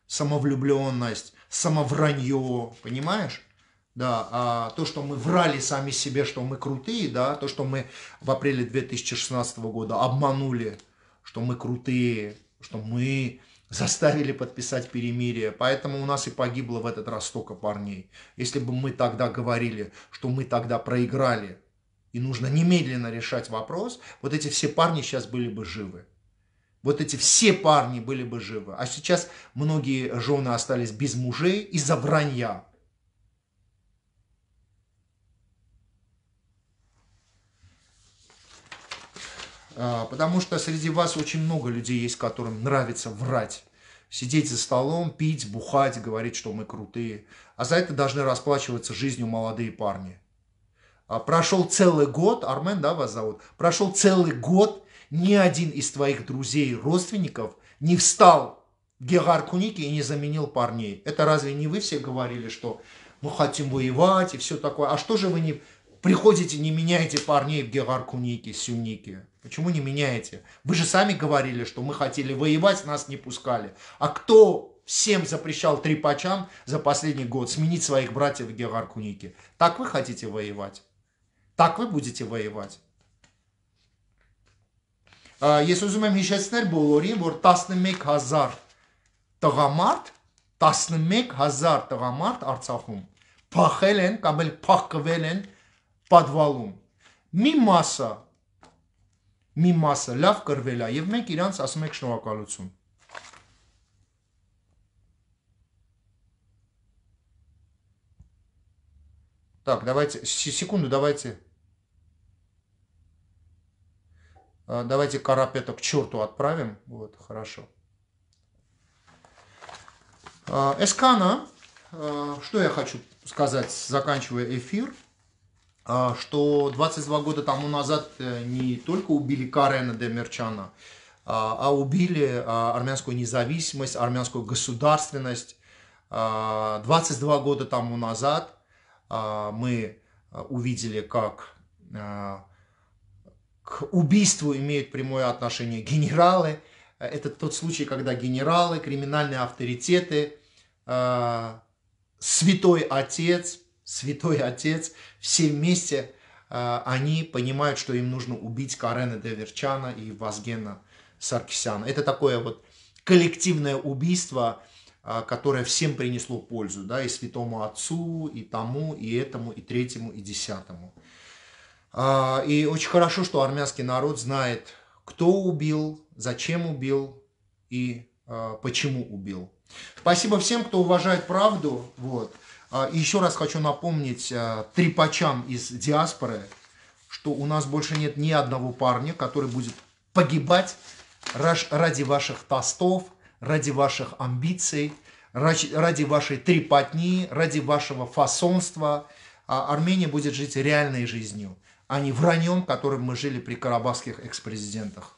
Самовлюбленность, самовранье, понимаешь? да, а то, что мы врали сами себе, что мы крутые, да, то, что мы в апреле 2016 года обманули, что мы крутые, что мы заставили подписать перемирие, поэтому у нас и погибло в этот раз столько парней. Если бы мы тогда говорили, что мы тогда проиграли, и нужно немедленно решать вопрос, вот эти все парни сейчас были бы живы. Вот эти все парни были бы живы. А сейчас многие жены остались без мужей из-за вранья. А, потому что среди вас очень много людей есть, которым нравится врать. Сидеть за столом, пить, бухать, говорить, что мы крутые. А за это должны расплачиваться жизнью молодые парни. А прошел целый год, Армен, да, вас зовут? Прошел целый год, ни один из твоих друзей и родственников не встал в Гегар и не заменил парней. Это разве не вы все говорили, что мы хотим воевать и все такое? А что же вы не приходите, не меняете парней в Гегар Куники, Почему не меняете? Вы же сами говорили, что мы хотели воевать, нас не пускали. А кто всем запрещал трепачам за последний год сменить своих братьев Георгуники? Так вы хотите воевать? Так вы будете воевать? Ես ուզում եմ հիշեցնել բոլորին, որ 11000 տղամարդ, 11000 տղամարդ Արցախում փախել են կամ էլ փախկվել են падվալում։ Մի մի մասը լավ կրվել է եւ մենք իրանց ասում ենք շնորհակալություն։ Так, давайте, секунду, давайте. А, давайте карапета к черту отправим. Вот, хорошо. А, эскана, а, что я хочу сказать, заканчивая эфир – а, что 22 года тому назад э, не только убили Карена Демерчана, а, а убили а, армянскую независимость, армянскую государственность. 22 года тому назад мы увидели, как к убийству имеют прямое отношение генералы. Это тот случай, когда генералы, криминальные авторитеты, святой отец – Святой Отец, все вместе а, они понимают, что им нужно убить Карена Деверчана и Вазгена Саркисяна. Это такое вот коллективное убийство, а, которое всем принесло пользу, да, и святому отцу, и тому, и этому, и третьему, и десятому. А, и очень хорошо, что армянский народ знает, кто убил, зачем убил и почему убил. Спасибо всем, кто уважает правду. Вот. А, еще раз хочу напомнить а, трепачам из диаспоры, что у нас больше нет ни одного парня, который будет погибать ради ваших тостов, ради ваших амбиций, ради вашей трепотни, ради вашего фасонства. А Армения будет жить реальной жизнью, а не враньем, которым мы жили при карабахских экс-президентах.